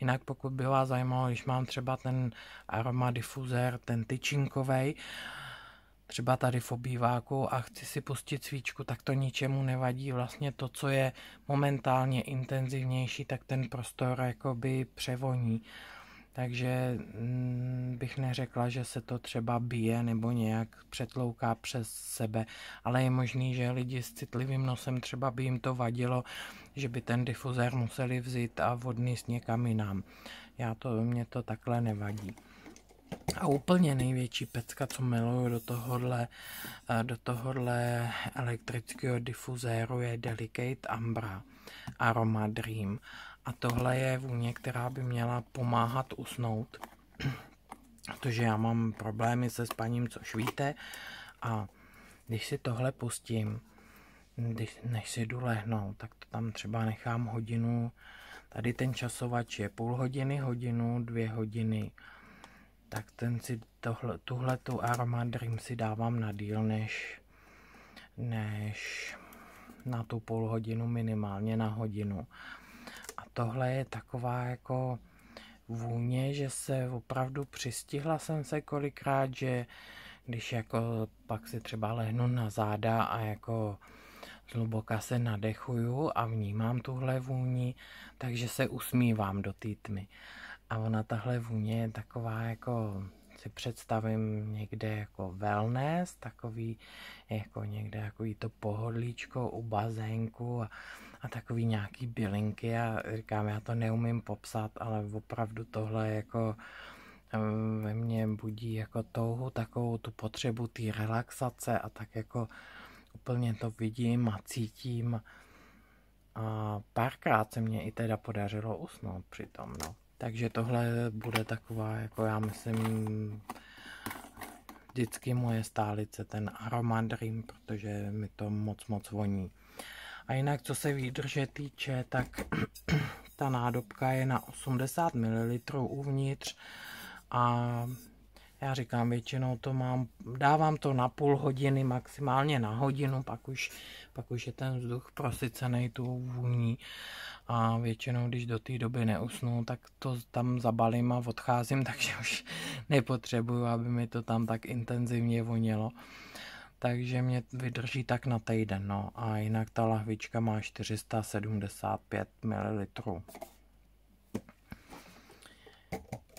Jinak pokud by vás zajímalo, když mám třeba ten aromadifuzér, ten tyčinkovej, třeba tady v obýváku a chci si pustit svíčku, tak to ničemu nevadí. Vlastně to, co je momentálně intenzivnější, tak ten prostor jakoby převoní. Takže mm, bych neřekla, že se to třeba bije nebo nějak přetlouká přes sebe, ale je možný, že lidi s citlivým nosem třeba by jim to vadilo, že by ten difuzér museli vzít a odníst někam jinam. Já to, mě to takhle nevadí. A úplně největší pecka, co miluju do tohohle, eh, do tohohle elektrického difuzéru je Delicate Ambra Aroma Dream. A tohle je vůně, která by měla pomáhat usnout, protože já mám problémy se spaním, což víte. A když si tohle pustím, když, než si jdu lehnout, tak to tam třeba nechám hodinu. Tady ten časovač je půl hodiny, hodinu, dvě hodiny. Tak ten si tohle, tuhle tu Aroma Dream si dávám na díl, než, než na tu půl hodinu, minimálně na hodinu tohle je taková jako vůně, že se opravdu přistihla jsem se kolikrát, že když jako pak si třeba lehnu na záda a jako zhluboka se nadechuju a vnímám tuhle vůni, takže se usmívám do té tmy. A ona tahle vůně je taková jako si představím někde jako wellness, takový jako někde jako to pohodlíčko u bazénku a, a takový nějaký bylinky a říkám, já to neumím popsat, ale opravdu tohle jako ve mně budí jako touhu, takovou tu potřebu té relaxace a tak jako úplně to vidím a cítím. A párkrát se mě i teda podařilo usnout přitom, no. Takže tohle bude taková, jako já myslím, vždycky moje stálice, ten Aroma Dream, protože mi to moc, moc voní. A jinak, co se výdrže týče, tak [clears throat] ta nádobka je na 80 ml uvnitř a já říkám, většinou to mám, dávám to na půl hodiny, maximálně na hodinu, pak už, pak už je ten vzduch prosycený tu vůní a většinou, když do té doby neusnu, tak to tam zabalím a odcházím, [laughs] takže už nepotřebuju, aby mi to tam tak intenzivně vonělo. Takže mě vydrží tak na týden, no. A jinak ta lahvička má 475 ml.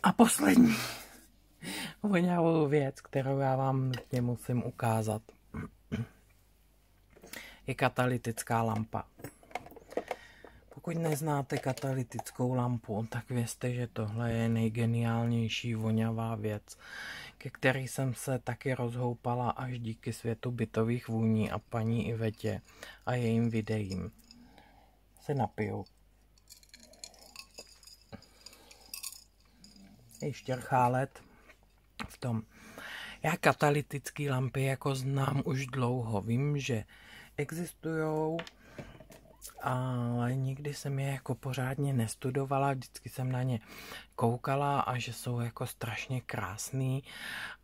A poslední [laughs] voňavou věc, kterou já vám nutně musím ukázat, je katalytická lampa. Pokud neznáte katalytickou lampu, tak vězte, že tohle je nejgeniálnější voňavá věc, ke který jsem se taky rozhoupala až díky světu bytových vůní a paní Ivetě a jejím videím. Se napiju. Ještě štěrchálet v tom. Já katalytické lampy jako znám už dlouho. Vím, že existují ale nikdy jsem je jako pořádně nestudovala, vždycky jsem na ně koukala a že jsou jako strašně krásný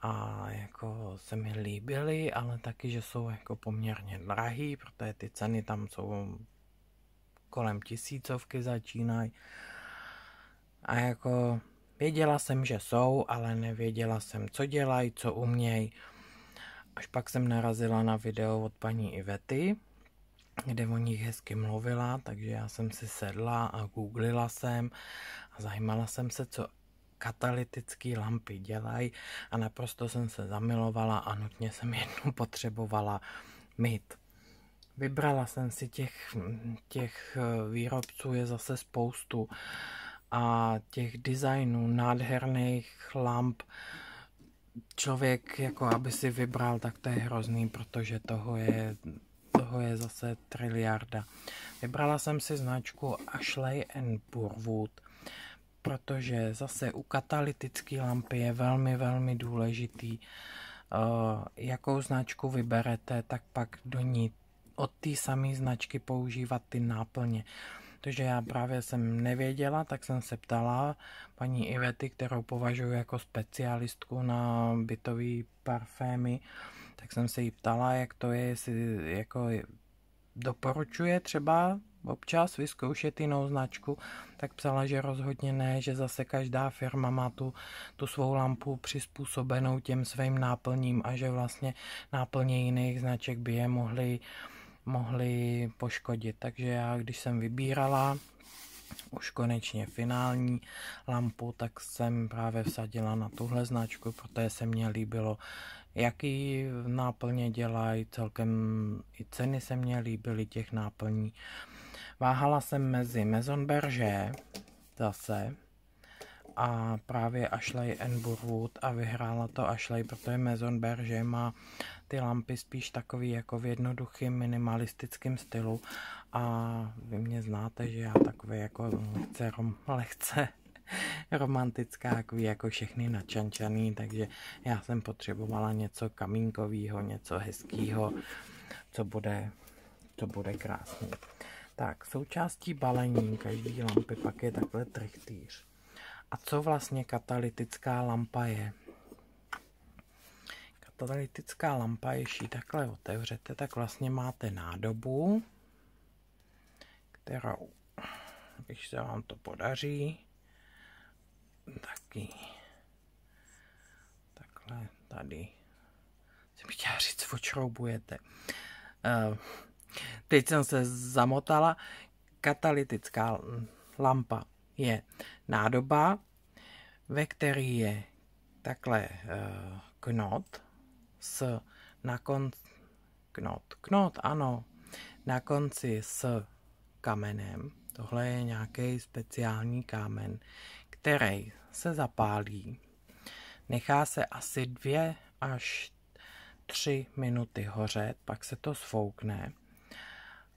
a jako se mi líbily, ale taky, že jsou jako poměrně drahý, protože ty ceny tam jsou kolem tisícovky začínají a jako věděla jsem, že jsou, ale nevěděla jsem, co dělají, co umějí. Až pak jsem narazila na video od paní Ivety, kde o nich hezky mluvila, takže já jsem si sedla a googlila jsem a zajímala jsem se, co katalytické lampy dělají a naprosto jsem se zamilovala a nutně jsem jednu potřebovala mít. Vybrala jsem si těch, těch eh, výrobců je zase spoustu a těch designů nádherných lamp člověk jako aby si vybral, tak to je hrozný, protože toho je toho je zase triliarda. Vybrala jsem si značku Ashley and Burwood, protože zase u katalytické lampy je velmi, velmi důležitý, eh, jakou značku vyberete, tak pak do ní od té samé značky používat ty náplně. Protože já právě jsem nevěděla, tak jsem se ptala paní Ivety, kterou považuji jako specialistku na bytové parfémy, uh, tak jsem se jí ptala, jak to je, jestli jako doporučuje třeba občas vyzkoušet jinou značku, tak psala, že rozhodně ne, že zase každá firma má tu, tu svou lampu přizpůsobenou těm svým náplním a že vlastně náplně jiných značek by je mohly, mohly poškodit. Takže já, když jsem vybírala už konečně finální lampu, tak jsem právě vsadila na tuhle značku, protože se mně líbilo, jaký náplně dělají, celkem i ceny se mě líbily těch náplní. Váhala jsem mezi Maison Berger zase a právě Ashley and Burwood a vyhrála to Ashley, protože Maison Berger má ty lampy spíš takový jako v jednoduchým minimalistickým stylu a vy mě znáte, že já takový jako lehce, [laughs] lehce [laughs] romantická, jako, jako všechny načančaný, takže já jsem potřebovala něco kamínkového, něco hezkého, co bude, co bude krásný. Tak, součástí balení každý lampy pak je takhle trichtýř. A co vlastně katalytická lampa je? Katalytická lampa, když ji takhle otevřete, tak vlastně máte nádobu, kterou, když se vám to podaří, taky takhle tady. Jsem chtěla říct, očroubujete. Uh, teď jsem se zamotala. Katalytická lampa je nádoba, ve které je takhle uh, knot s na konci knot. Knot, ano, na konci s kamenem. Tohle je nějaký speciální kámen, který se zapálí. Nechá se asi dvě až tři minuty hořet, pak se to sfoukne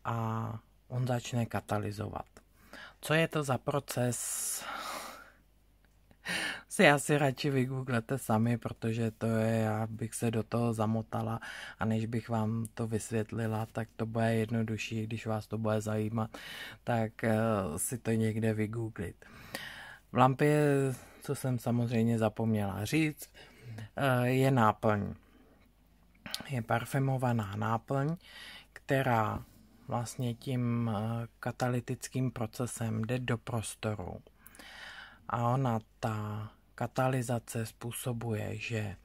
a on začne katalyzovat. Co je to za proces? [laughs] si asi radši vygooglete sami, protože to je, já bych se do toho zamotala a než bych vám to vysvětlila, tak to bude jednodušší, když vás to bude zajímat, tak eh, si to někde vygooglit. V lampě, co jsem samozřejmě zapomněla říct, eh, je náplň. Je parfumovaná náplň, která vlastně tím eh, katalytickým procesem jde do prostoru. A ona, ta katalyzace způsobuje, že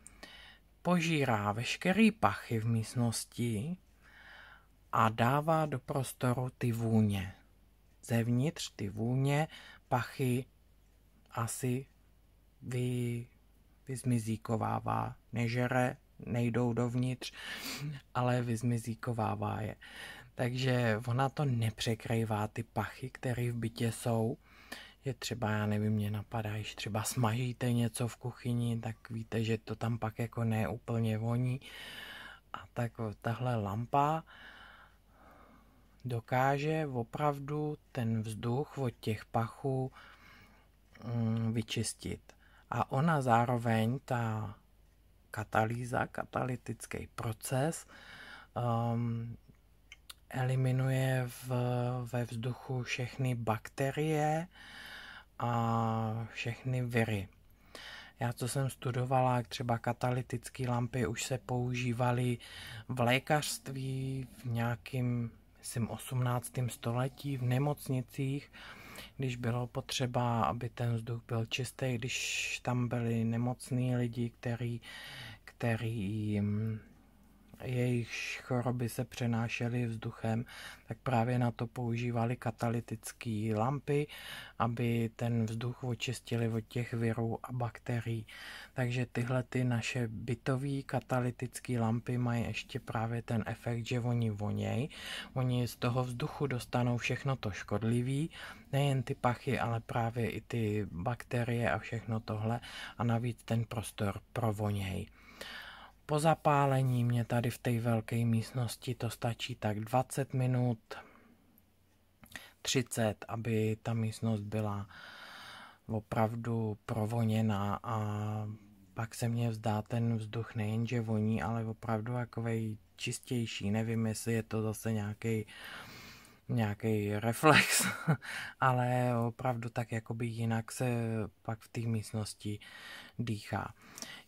požírá veškerý pachy v místnosti a dává do prostoru ty vůně. Zevnitř ty vůně, pachy asi vy, vyzmizíkovává, nežere, nejdou dovnitř, ale vyzmizíkovává je. Takže ona to nepřekrývá ty pachy, které v bytě jsou. Je třeba, já nevím, mě napadá, když třeba smažíte něco v kuchyni, tak víte, že to tam pak jako neúplně voní. A tak tahle lampa dokáže opravdu ten vzduch od těch pachů Mm, vyčistit. A ona zároveň, ta katalýza, katalytický proces, um, eliminuje v, ve vzduchu všechny bakterie a všechny viry. Já, co jsem studovala, třeba katalytické lampy už se používaly v lékařství v nějakým, myslím, 18. století v nemocnicích když bylo potřeba, aby ten vzduch byl čistý, když tam byli nemocní lidi, který, který mm, jejich choroby se přenášely vzduchem, tak právě na to používali katalytické lampy, aby ten vzduch očistili od těch virů a bakterií. Takže tyhle ty naše bytové katalytické lampy mají ještě právě ten efekt, že oni voněj, oni z toho vzduchu dostanou všechno to škodlivé, nejen ty pachy, ale právě i ty bakterie a všechno tohle a navíc ten prostor provoněj. Po zapálení mě tady v té velké místnosti to stačí tak 20 minut, 30, aby ta místnost byla opravdu provoněná a pak se mě vzdá ten vzduch nejenže voní, ale opravdu takovej čistější. Nevím, jestli je to zase nějaký nějaký reflex, [laughs] ale opravdu tak jakoby jinak se pak v té místnosti dýchá.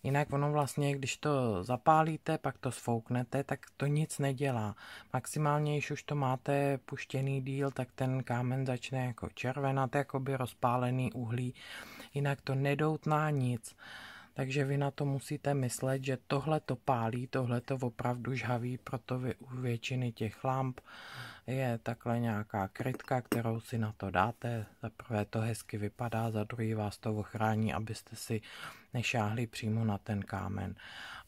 Jinak ono vlastně, když to zapálíte, pak to sfouknete, tak to nic nedělá. Maximálně, když už to máte puštěný díl, tak ten kámen začne jako červenat, jako by rozpálený uhlí. Jinak to nedoutná nic. Takže vy na to musíte myslet, že tohle to pálí, tohle to opravdu žhaví, proto vy u většiny těch lamp je takhle nějaká krytka, kterou si na to dáte. Za prvé to hezky vypadá, za druhý vás to ochrání, abyste si nešáhli přímo na ten kámen.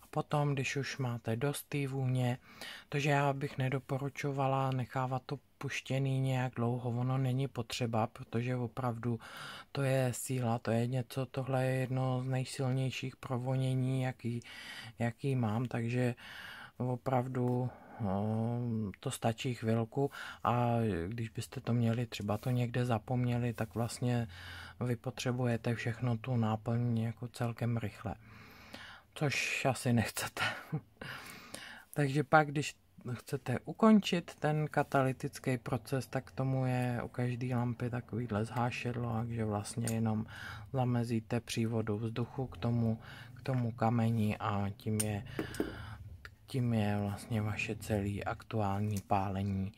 A potom, když už máte dost té vůně, takže já bych nedoporučovala nechávat to puštěný nějak dlouho, ono není potřeba, protože opravdu to je síla, to je něco, tohle je jedno z nejsilnějších provonění, jaký, jaký mám, takže opravdu No, to stačí chvilku a když byste to měli, třeba to někde zapomněli, tak vlastně vy potřebujete všechno tu náplň jako celkem rychle. Což asi nechcete. [laughs] Takže pak, když chcete ukončit ten katalytický proces, tak tomu je u každé lampy takovýhle zhášedlo, takže vlastně jenom zamezíte přívodu vzduchu k tomu, k tomu kamení a tím je tím je vlastně vaše celé aktuální pálení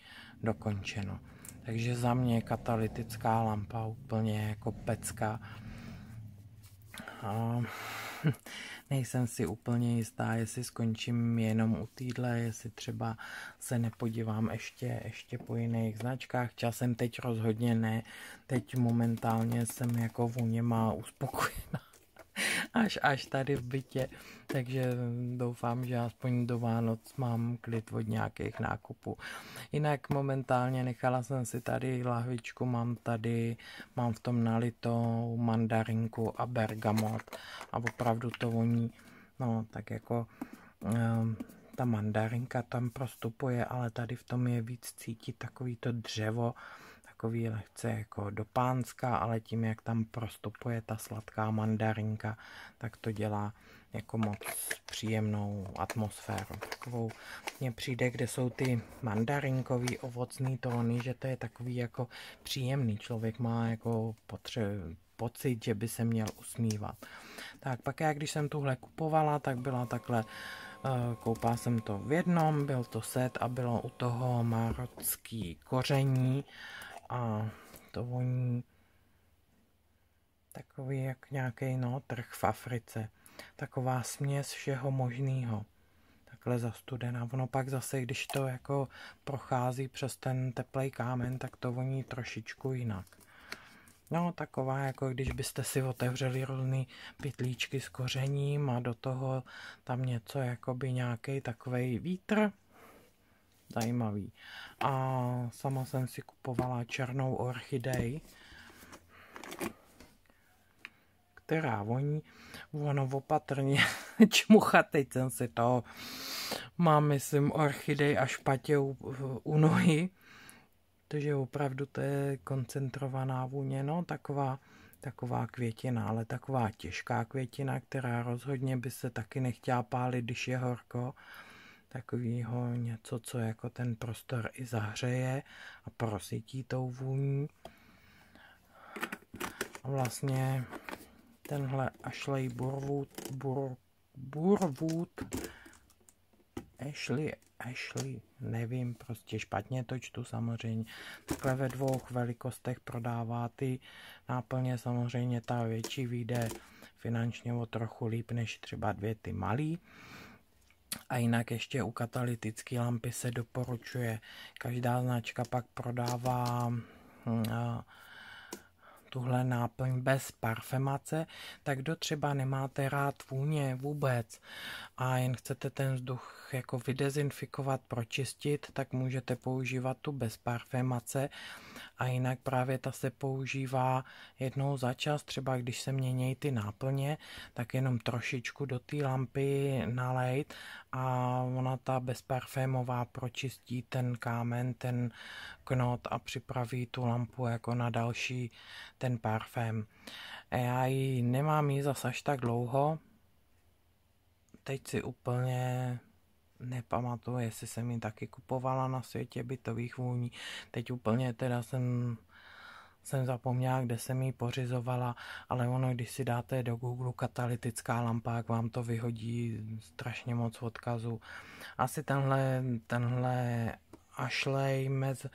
dokončeno. Takže za mě katalytická lampa úplně jako pecka. A [laughs] nejsem si úplně jistá, jestli skončím jenom u týdle, jestli třeba se nepodívám ještě, ještě po jiných značkách. Časem teď rozhodně ne. Teď momentálně jsem jako u uspokojená až, až tady v bytě, takže mm, doufám, že aspoň do Vánoc mám klid od nějakých nákupů. Jinak momentálně nechala jsem si tady lahvičku, mám tady, mám v tom nalitou mandarinku a bergamot a opravdu to voní, no tak jako... Um, ta mandarinka tam prostupuje, ale tady v tom je víc cítit takový to dřevo, takový lehce jako do pánska, ale tím, jak tam prostupuje ta sladká mandarinka, tak to dělá jako moc příjemnou atmosféru. Takovou mně přijde, kde jsou ty mandarinkový ovocný tóny, že to je takový jako příjemný. Člověk má jako potře- pocit, že by se měl usmívat. Tak pak já, když jsem tuhle kupovala, tak byla takhle eh, Koupala jsem to v jednom, byl to set a bylo u toho marocký koření a to voní takový jak nějaký no, trh v Africe. Taková směs všeho možného. Takhle studena. Ono pak zase, když to jako prochází přes ten teplej kámen, tak to voní trošičku jinak. No, taková, jako když byste si otevřeli různé pytlíčky s kořením a do toho tam něco, jako by nějaký takový vítr, zajímavý. A sama jsem si kupovala černou orchidej, která voní, ono opatrně [laughs] čmucha, teď jsem si to, mám myslím orchidej a špatě u, u nohy, takže opravdu to je koncentrovaná vůně, no taková, taková květina, ale taková těžká květina, která rozhodně by se taky nechtěla pálit, když je horko takového něco, co jako ten prostor i zahřeje a prosytí tou vůní. A vlastně tenhle Ashley Burwood, Bur, Burwood Ashley, Ashley, nevím, prostě špatně to čtu samozřejmě. Takhle ve dvou velikostech prodává ty náplně, samozřejmě ta větší vyjde finančně o trochu líp než třeba dvě ty malý. A jinak ještě u katalytické lampy se doporučuje. Každá značka pak prodává hm, tuhle náplň bez parfemace, tak kdo třeba nemáte rád vůně vůbec a jen chcete ten vzduch jako vydezinfikovat, pročistit, tak můžete používat tu bez parfemace a jinak právě ta se používá jednou za čas, třeba když se mění ty náplně, tak jenom trošičku do té lampy nalejt a ona ta bezparfémová pročistí ten kámen, ten knot a připraví tu lampu jako na další ten parfém. Já ji nemám ji zase až tak dlouho, teď si úplně nepamatuju, jestli jsem ji taky kupovala na světě bytových vůní. Teď úplně teda jsem jsem zapomněla, kde jsem ji pořizovala, ale ono, když si dáte do Google katalytická lampa, jak vám to vyhodí strašně moc odkazů. Asi tenhle, tenhle Ashley Mez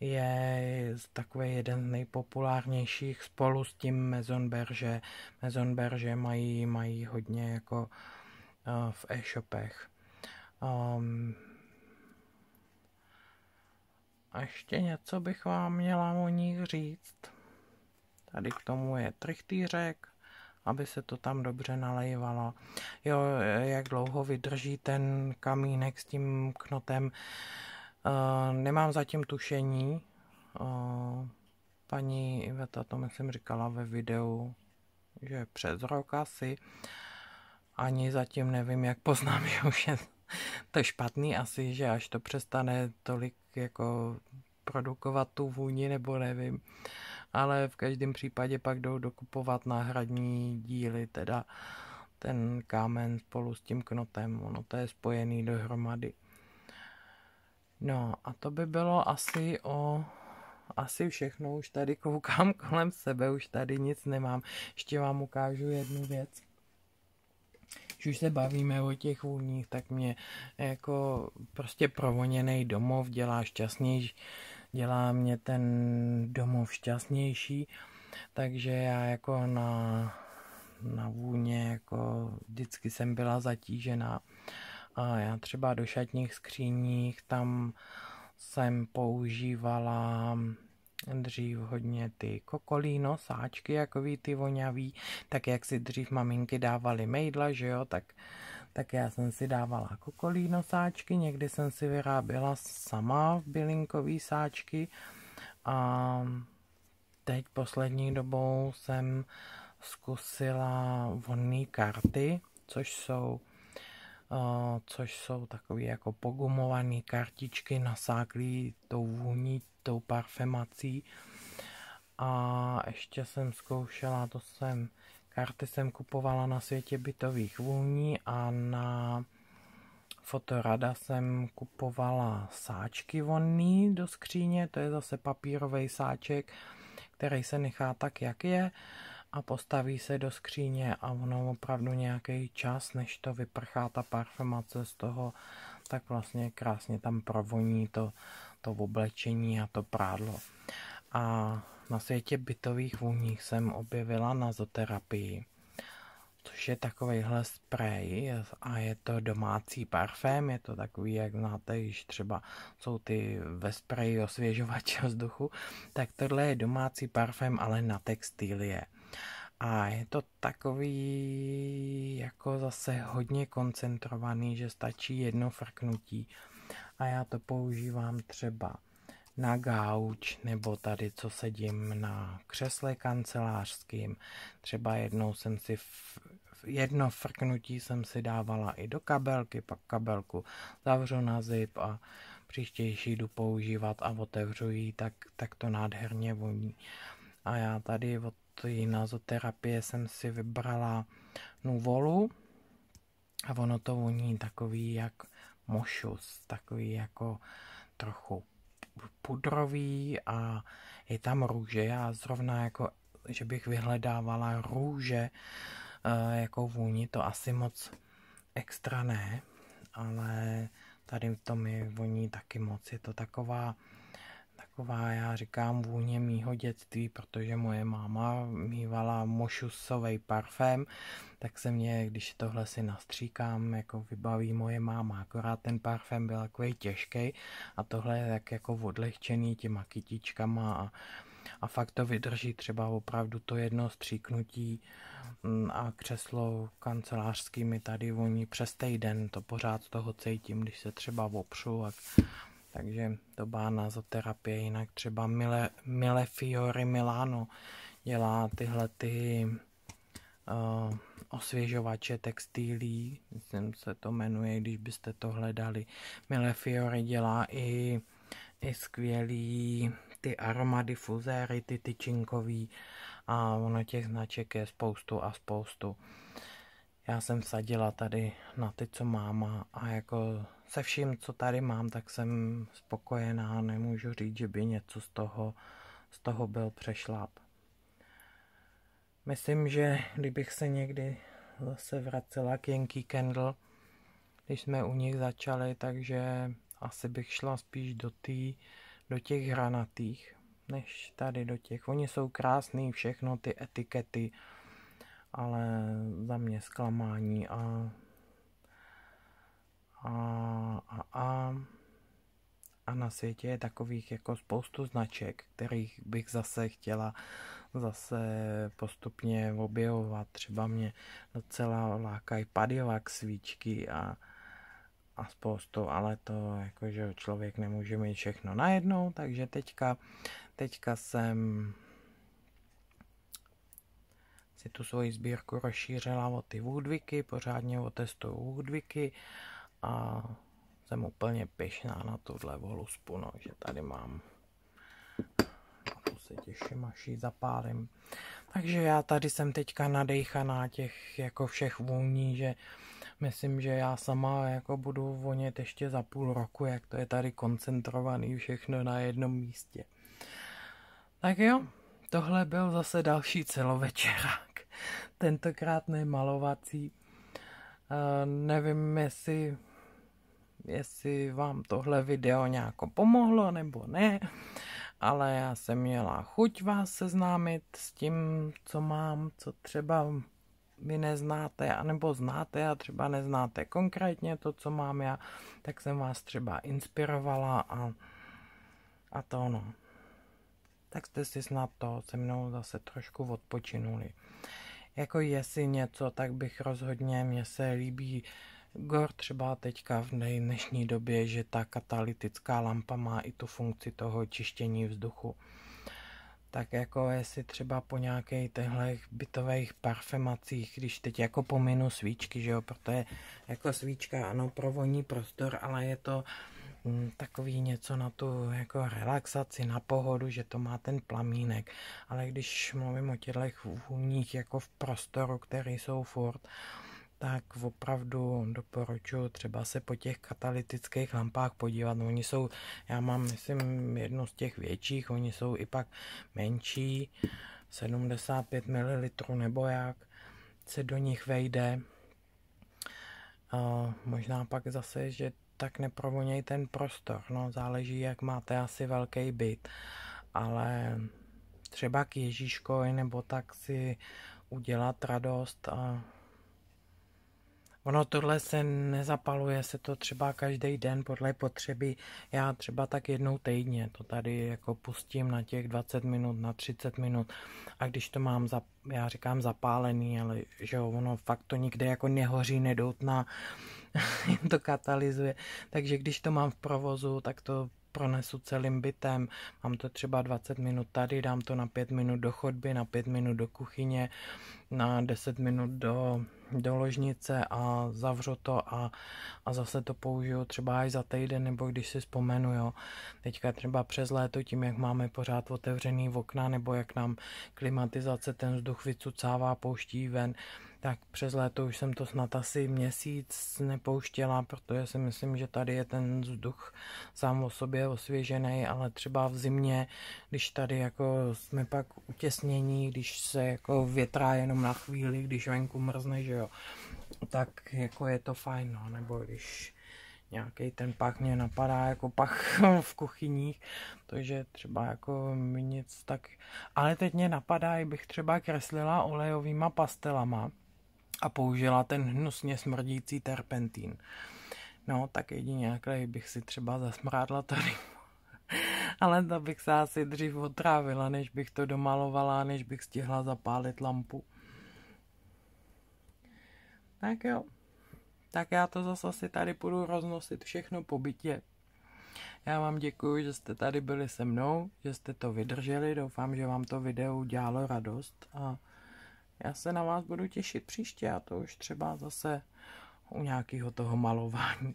je takový jeden z nejpopulárnějších spolu s tím Maison Berger. Maison Berger mají, mají hodně jako eh, v e-shopech. Um, a ještě něco bych vám měla o nich říct. Tady k tomu je trichtýřek, aby se to tam dobře nalejvalo. Jo, jak dlouho vydrží ten kamínek s tím knotem. Uh, nemám zatím tušení. Uh, paní Iveta to myslím říkala ve videu, že přes rok asi. Ani zatím nevím, jak poznám, že už je [laughs] to je špatný asi, že až to přestane tolik jako produkovat tu vůni, nebo nevím. Ale v každém případě pak jdou dokupovat náhradní díly, teda ten kámen spolu s tím knotem, ono to je spojený dohromady. No a to by bylo asi o asi všechno, už tady koukám [laughs] kolem sebe, už tady nic nemám. Ještě vám ukážu jednu věc když už se bavíme o těch vůních, tak mě jako prostě provoněný domov dělá šťastnější, dělá mě ten domov šťastnější, takže já jako na, na vůně jako vždycky jsem byla zatížená. A já třeba do šatních skříních tam jsem používala dřív hodně ty kokolíno, sáčky, jako ví, ty voňavý, tak jak si dřív maminky dávaly mejdla, že jo, tak, tak já jsem si dávala kokolíno sáčky, někdy jsem si vyráběla sama v bylinkový sáčky a teď poslední dobou jsem zkusila vonné karty, což jsou eh, což jsou takové jako pogumované kartičky nasáklý tou vůní tou parfemací. A ještě jsem zkoušela, to jsem, karty jsem kupovala na světě bytových vůní a na fotorada jsem kupovala sáčky vonný do skříně, to je zase papírový sáček, který se nechá tak, jak je a postaví se do skříně a ono opravdu nějaký čas, než to vyprchá ta parfumace z toho, tak vlastně krásně tam provoní to to oblečení a to prádlo. A na světě bytových vůních jsem objevila nazoterapii, což je takovýhle sprej a je to domácí parfém, je to takový, jak znáte, když třeba jsou ty ve spreji osvěžovače vzduchu, tak tohle je domácí parfém, ale na textilie. A je to takový jako zase hodně koncentrovaný, že stačí jedno frknutí a já to používám třeba na gauč nebo tady, co sedím na křesle kancelářským. Třeba jednou jsem si v, jedno frknutí jsem si dávala i do kabelky, pak kabelku zavřu na zip a příštější jdu používat a otevřu ji, tak, tak to nádherně voní. A já tady od nazoterapie jsem si vybrala nuvolu a ono to voní takový jak mošus, takový jako trochu pudrový a je tam růže. Já zrovna jako, že bych vyhledávala růže, eh, jako vůni, to asi moc extra ne, ale tady to mi voní taky moc. Je to taková taková, já říkám, vůně mýho dětství, protože moje máma mývala mošusový parfém, tak se mě, když tohle si nastříkám, jako vybaví moje máma. Akorát ten parfém byl takový těžký a tohle je tak jako odlehčený těma kytičkama a, a fakt to vydrží třeba opravdu to jedno stříknutí mm, a křeslo kancelářskými tady voní přes týden, to pořád toho cítím, když se třeba opřu a takže to byla nazoterapie, jinak třeba Mile, Mile Fiori Milano dělá tyhle ty uh, osvěžovače textilí, myslím se to jmenuje, když byste to hledali. Mile Fiori dělá i, i skvělý ty aromadifuzéry, ty tyčinkový a ono těch značek je spoustu a spoustu. Já jsem sadila tady na ty, co máma, a jako se vším, co tady mám, tak jsem spokojená. Nemůžu říct, že by něco z toho, z toho byl přešláp. Myslím, že kdybych se někdy zase vracela k Yankee Candle, když jsme u nich začali, takže asi bych šla spíš do, tý, do těch hranatých, než tady do těch. Oni jsou krásný, všechno ty etikety, ale za mě zklamání a a, a, a, a na světě je takových jako spoustu značek, kterých bych zase chtěla zase postupně objevovat. Třeba mě docela lákají padivák svíčky a, a spoustu, ale to jakože člověk nemůže mít všechno najednou, takže teďka, teďka jsem si tu svoji sbírku rozšířila o ty údviky, pořádně otestuju údviky a jsem úplně pyšná na tuhle volu spuno, že tady mám. A to se těším, až ji zapálím. Takže já tady jsem teďka nadejchaná těch jako všech vůní, že myslím, že já sama jako budu vonět ještě za půl roku, jak to je tady koncentrovaný všechno na jednom místě. Tak jo, tohle byl zase další celovečerák. Tentokrát nemalovací. Uh, nevím, jestli jestli vám tohle video nějak pomohlo nebo ne, ale já jsem měla chuť vás seznámit s tím, co mám, co třeba vy neznáte, anebo znáte a třeba neznáte konkrétně to, co mám já, tak jsem vás třeba inspirovala a, a to ono. Tak jste si snad to se mnou zase trošku odpočinuli. Jako jestli něco, tak bych rozhodně, mně se líbí Gor třeba teďka v dnešní době, že ta katalytická lampa má i tu funkci toho čištění vzduchu. Tak jako jestli třeba po nějakých těchto bytových parfemacích, když teď jako pominu svíčky, že jo, protože jako svíčka ano provoní prostor, ale je to mm, takový něco na tu jako relaxaci, na pohodu, že to má ten plamínek. Ale když mluvím o těchto vůních jako v prostoru, které jsou furt, tak opravdu doporučuji třeba se po těch katalytických lampách podívat. No, oni jsou, já mám myslím jednu z těch větších, oni jsou i pak menší, 75 ml nebo jak se do nich vejde. A možná pak zase, že tak neprovoněj ten prostor. No, záleží, jak máte asi velký byt. Ale třeba k Ježíškovi nebo tak si udělat radost a Ono tohle se nezapaluje, se to třeba každý den podle potřeby. Já třeba tak jednou týdně to tady jako pustím na těch 20 minut, na 30 minut. A když to mám, za, já říkám zapálený, ale že jo, ono fakt to nikde jako nehoří, nedoutná, [laughs] to katalyzuje. Takže když to mám v provozu, tak to pronesu celým bytem. Mám to třeba 20 minut tady, dám to na 5 minut do chodby, na 5 minut do kuchyně, na 10 minut do, do ložnice a zavřu to a, a zase to použiju třeba až za týden, nebo když si vzpomenu, jo. Teďka třeba přes léto tím, jak máme pořád otevřený okna, nebo jak nám klimatizace ten vzduch vycucává, pouští ven, tak přes léto už jsem to snad asi měsíc nepouštěla, protože si myslím, že tady je ten vzduch sám o sobě osvěžený, ale třeba v zimě, když tady jako jsme pak utěsnění, když se jako větrá jenom na chvíli, když venku mrzne, že jo, tak jako je to fajn, no, nebo když nějaký ten pach mě napadá jako pach [laughs] v kuchyních, takže třeba jako mi nic tak... Ale teď mě napadá, bych třeba kreslila olejovýma pastelama, a použila ten hnusně smrdící terpentín. No, tak jedině jakhle bych si třeba zasmrádla tady. [laughs] Ale to bych se asi dřív otrávila, než bych to domalovala, než bych stihla zapálit lampu. Tak jo. Tak já to zase asi tady půjdu roznosit všechno po bytě. Já vám děkuji, že jste tady byli se mnou, že jste to vydrželi. Doufám, že vám to video udělalo radost a já se na vás budu těšit příště a to už třeba zase u nějakého toho malování.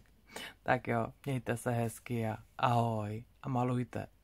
Tak jo, mějte se hezky a ahoj a malujte.